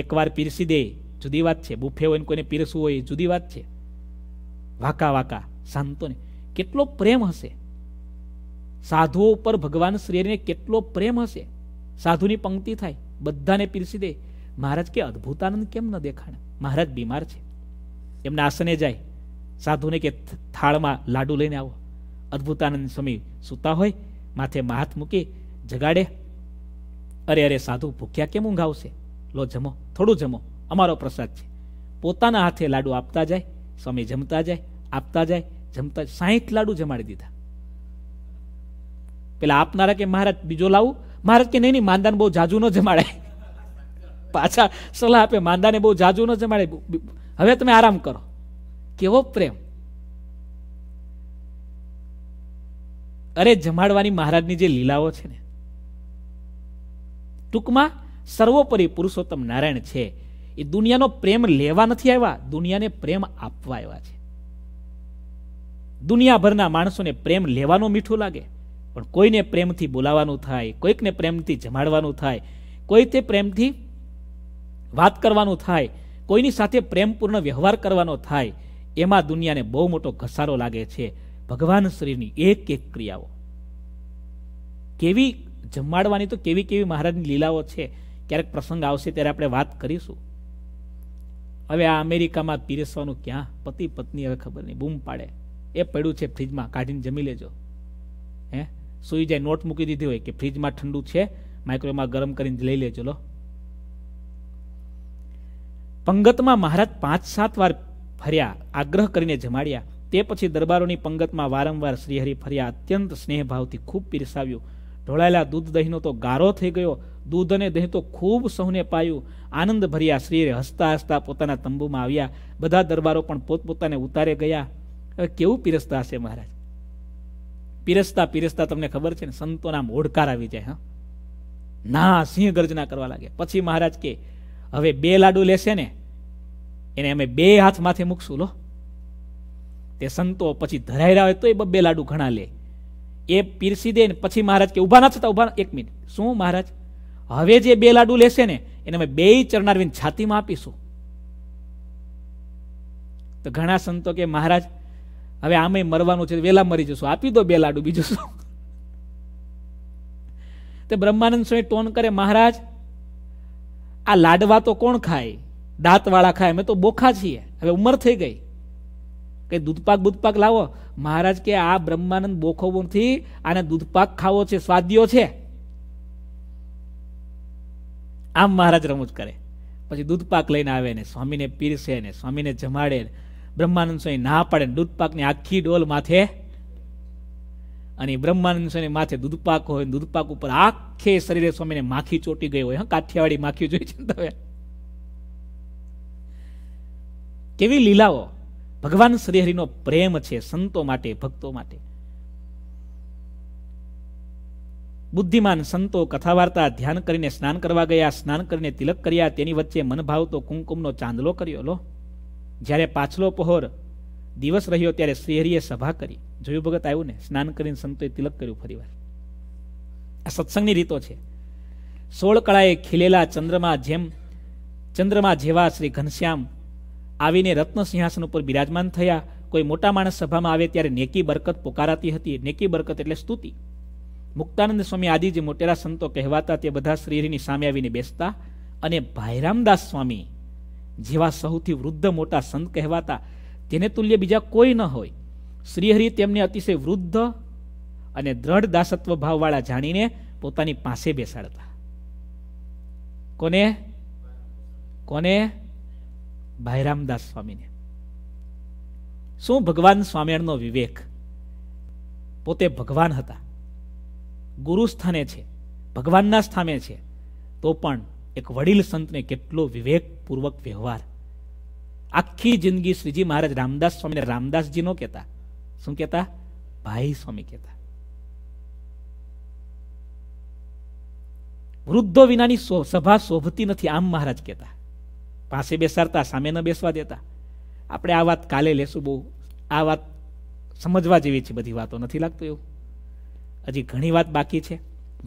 એકવાર પીરસી દે જુદી વાત છે બુફે હોય કોઈને પીરસવું હોય જુદી વાત છે વાકા વાકા શાંતોને કેટલો પ્રેમ હશે સાધુઓ ઉપર ભગવાન શ્રીને કેટલો પ્રેમ હશે સાધુની પંક્તિ થાય બધાને પીરસી દે મહારાજ કે અદ્ભુતાનંદ કેમ ન દેખાણ મહારાજ બીમાર છે એમના આસને જાય સાધુને કે થાળમાં લાડુ લઈને આવો અદ્ભુતાનંદ સ્વામી સૂતા હોય માથે માથ મૂકી જગાડે અરે અરે સાધુ ભૂખ્યા કેમ ઊંઘ આવશે લો જમો થોડું જમો અમારો પ્રસાદ છે પોતાના હાથે લાડુ આપતા જાય સ્વામી જમતા જાય આપતા જાય જમતા સાહીઠ લાડુ જમાડી દીધા પેલા આપનારા કે મહારાજ બીજો લાવું મહારાજ કે નહીં નહીં માંદાને બહુ જાજુ ન જમાડે પાછા સલાહ આપે માંદાને બહુ જાજુ ન જમાડે હવે તમે આરામ કરો કેવો પ્રેમ અરે જમાડવાની મહારાજની જે લીલાઓ છે ને ટૂંકમાં સર્વોપરી પુરુષોત્તમ નારાયણ છે એ દુનિયાનો પ્રેમ લેવા નથી આવ્યા દુનિયાને પ્રેમ આપવા આવ્યા છે દુનિયાભરના માણસોને પ્રેમ લેવાનો મીઠું લાગે પણ કોઈને પ્રેમથી બોલાવાનું થાય કોઈકને પ્રેમથી જમાડવાનું થાય કોઈ તે પ્રેમથી વાત કરવાનું થાય કોઈની સાથે પ્રેમપૂર્ણ વ્યવહાર કરવાનો થાય એમાં દુનિયાને બહુ મોટો ઘસારો લાગે છે ભગવાન શ્રીની એક એક ક્રિયાઓ કેવી જમાડવાની તો કેવી કેવી મહારાજની લીલાઓ છે ક્યારેક પ્રસંગ આવશે ત્યારે આપણે વાત કરીશું હવે આ અમેરિકામાં પીરસવાનું ક્યાં પતિ પત્ની હવે ખબર નહીં બૂમ પાડે એ પડ્યું છે ફ્રીજમાં કાઢીને જમી લેજો હે સૂઈ જાય નોટ મૂકી દીધી હોય કે ફ્રીજમાં ઠંડુ છે માઇક્રોમાં ગરમ કરીને લઈ લેજો લો પંગતમાં મહારાજ પાંચ સાત વાર ફર્યા આગ્રહ કરીને જમાડ્યા તે પછી દરબારોની પંગતમાં વારંવાર શ્રીહરિ ફર્યા અત્યંત સ્નેહભાવથી ખૂબ પીરસાવ્યું ઢોળાયેલા દૂધ દહીંનો તો ગારો થઈ ગયો દૂધ અને દહીં તો ખૂબ સૌને પાયું આનંદ ભર્યા શ્રીહરિ હસતા હસતા પોતાના તંબુમાં આવ્યા બધા દરબારો પણ પોતપોતાને ઉતારે ગયા કેવું પીરસતા હશે મહારાજ પીરસતા પીરસતા તમને ખબર છે ને સંતોના મોઢકાર આવી જાય હા ના સિંહ ગર્જના કરવા લાગે પછી મહારાજ કે હવે બે લાડુ લેશે ને એને અમે બે હાથમાંથી મૂકશું લો તે સંતો પછી ધરાયરા હોય તો એ બે લાડુ ઘણા લે એ પીરસી દે ને પછી મહારાજ કે ઊભા ના થતા ઊભા એક મિનિટ શું મહારાજ હવે જે બે લાડુ લેશે ને એને અમે બે ચરણારવીને છાતીમાં આપીશું તો ઘણા સંતો કે મહારાજ હવે આમે મરવાનું છે વહેલા મરી જશું આપી દો બે લાડુ બીજું શું તે બ્રહ્માનંદ સ્વામી ટોન કરે મહારાજ આ લાડવા તો કોણ ખાય દાંતવાળા ખાય અમે તો બોખા છીએ હવે ઉંમર થઈ ગઈ કઈ દૂધપાક બૂધપાક લાવો મહારાજ કે આ બ્રહ્માનંદ બોખવો નથી આને દૂધપાક ખાવો છે સ્વાદ્યો છે આમ મહારાજ રમૂજ કરે પછી દૂધપાક લઈને આવે ને સ્વામીને પીરસે ને સ્વામીને જમાડે બ્રહ્માનંદ સ્વામી ના પાડે દૂધપાકની આખી ડોલ માથે અને બ્રહ્માનંદ સ્વામી માથે દૂધપાક હોય દૂધપાક ઉપર આખે શરીરે સ્વામીને માખી ચોટી ગઈ હોય હા કાઠિયાવાડી માખી જોઈ છે તમે કેવી લીલાઓ ભગવાન શ્રીહરિનો પ્રેમ છે સંતો માટે ભક્તો માટે બુદ્ધિમાન સંતો કથા વાર્તા ધ્યાન કરીને સ્નાન કરવા ગયા સ્નાન કરીને તિલક કર્યા તેની વચ્ચે મન ભાવતો કુંકુમનો ચાંદલો કર્યો લો જ્યારે પાછલો પહોર દિવસ રહ્યો ત્યારે શ્રીહરિએ સભા કરી જોયું ભગત આવ્યું ને સ્નાન કરીને સંતોએ તિલક કર્યું ફરીવાર આ સત્સંગની રીતો છે સોળ કળાએ ખીલેલા ચંદ્રમાં જેમ ચંદ્રમાં જેવા શ્રી ઘનશ્યામ આવીને રત્ન સિંહાસન ઉપર બિરાજમાન થયા કોઈ મોટા માણસ સભામાં આવે ત્યારે નેકી બરકત પોકારાતી હતી નેકી બરકત એટલે સ્તુતિ મુક્તાનંદ સ્વામી આદિ જે મોટેરા સંતો કહેવાતા તે બધા શ્રીહરિની સામે આવીને બેસતા અને ભાઈરામદાસ સ્વામી જેવા સૌથી વૃદ્ધ મોટા સંત કહેવાતા તેને તુલ્ય બીજા કોઈ ન હોય શ્રીહરિ તેમને અતિશય વૃદ્ધ અને દ્રઢ દાસત્વ ભાવવાળા જાણીને પોતાની પાસે બેસાડતા કોને કોને ભાઈરામદાસ સ્વામીને શું ભગવાન સ્વામિયાણનો વિવેક પોતે ભગવાન હતા ગુરુ સ્થાને છે ભગવાનના સ્થાને છે તો પણ એક વડીલ સંતને કેટલો વિવેકપૂર્વક વ્યવહાર આખી જિંદગી શ્રીજી મહારાજ રામદાસ સ્વામીને રામદાસજીનો કહેતા શું કહેતા ભાઈ સ્વામી કહેતા વૃદ્ધો વિનાની સભા શોભતી નથી આમ મહારાજ કહેતા પાસે બેસાડતા સામે ન બેસવા દેતા આપણે આ વાત કાલે લેશું બહુ આ વાત સમજવા જેવી છે બધી વાતો નથી લાગતું એવું હજી ઘણી વાત બાકી છે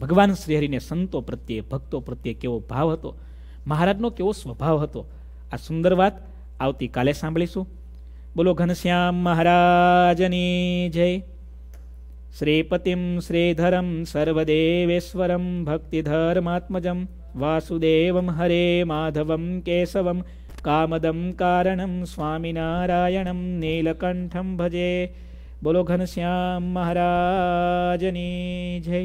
ભગવાન શ્રીહરિને સંતો પ્રત્યે ભક્તો પ્રત્યે કેવો ભાવ હતો મહારાજનો કેવો સ્વભાવ હતો આ સુંદર વાત આવતીકાલે સાંભળીશું બોલો ઘનશ્યામ મહારાજની જય શ્રીપતિમ શ્રીધરમ સર્વદેવેશ્વરમ ભક્તિધર્માત્મજમ વાસુદેવમ હરે માધવમ કેશવમ કામદમ કારણમ સ્વામિનારાયણમ નીલકંઠમ ભજે બોલો ઘનશ્યામ મહારાજની જય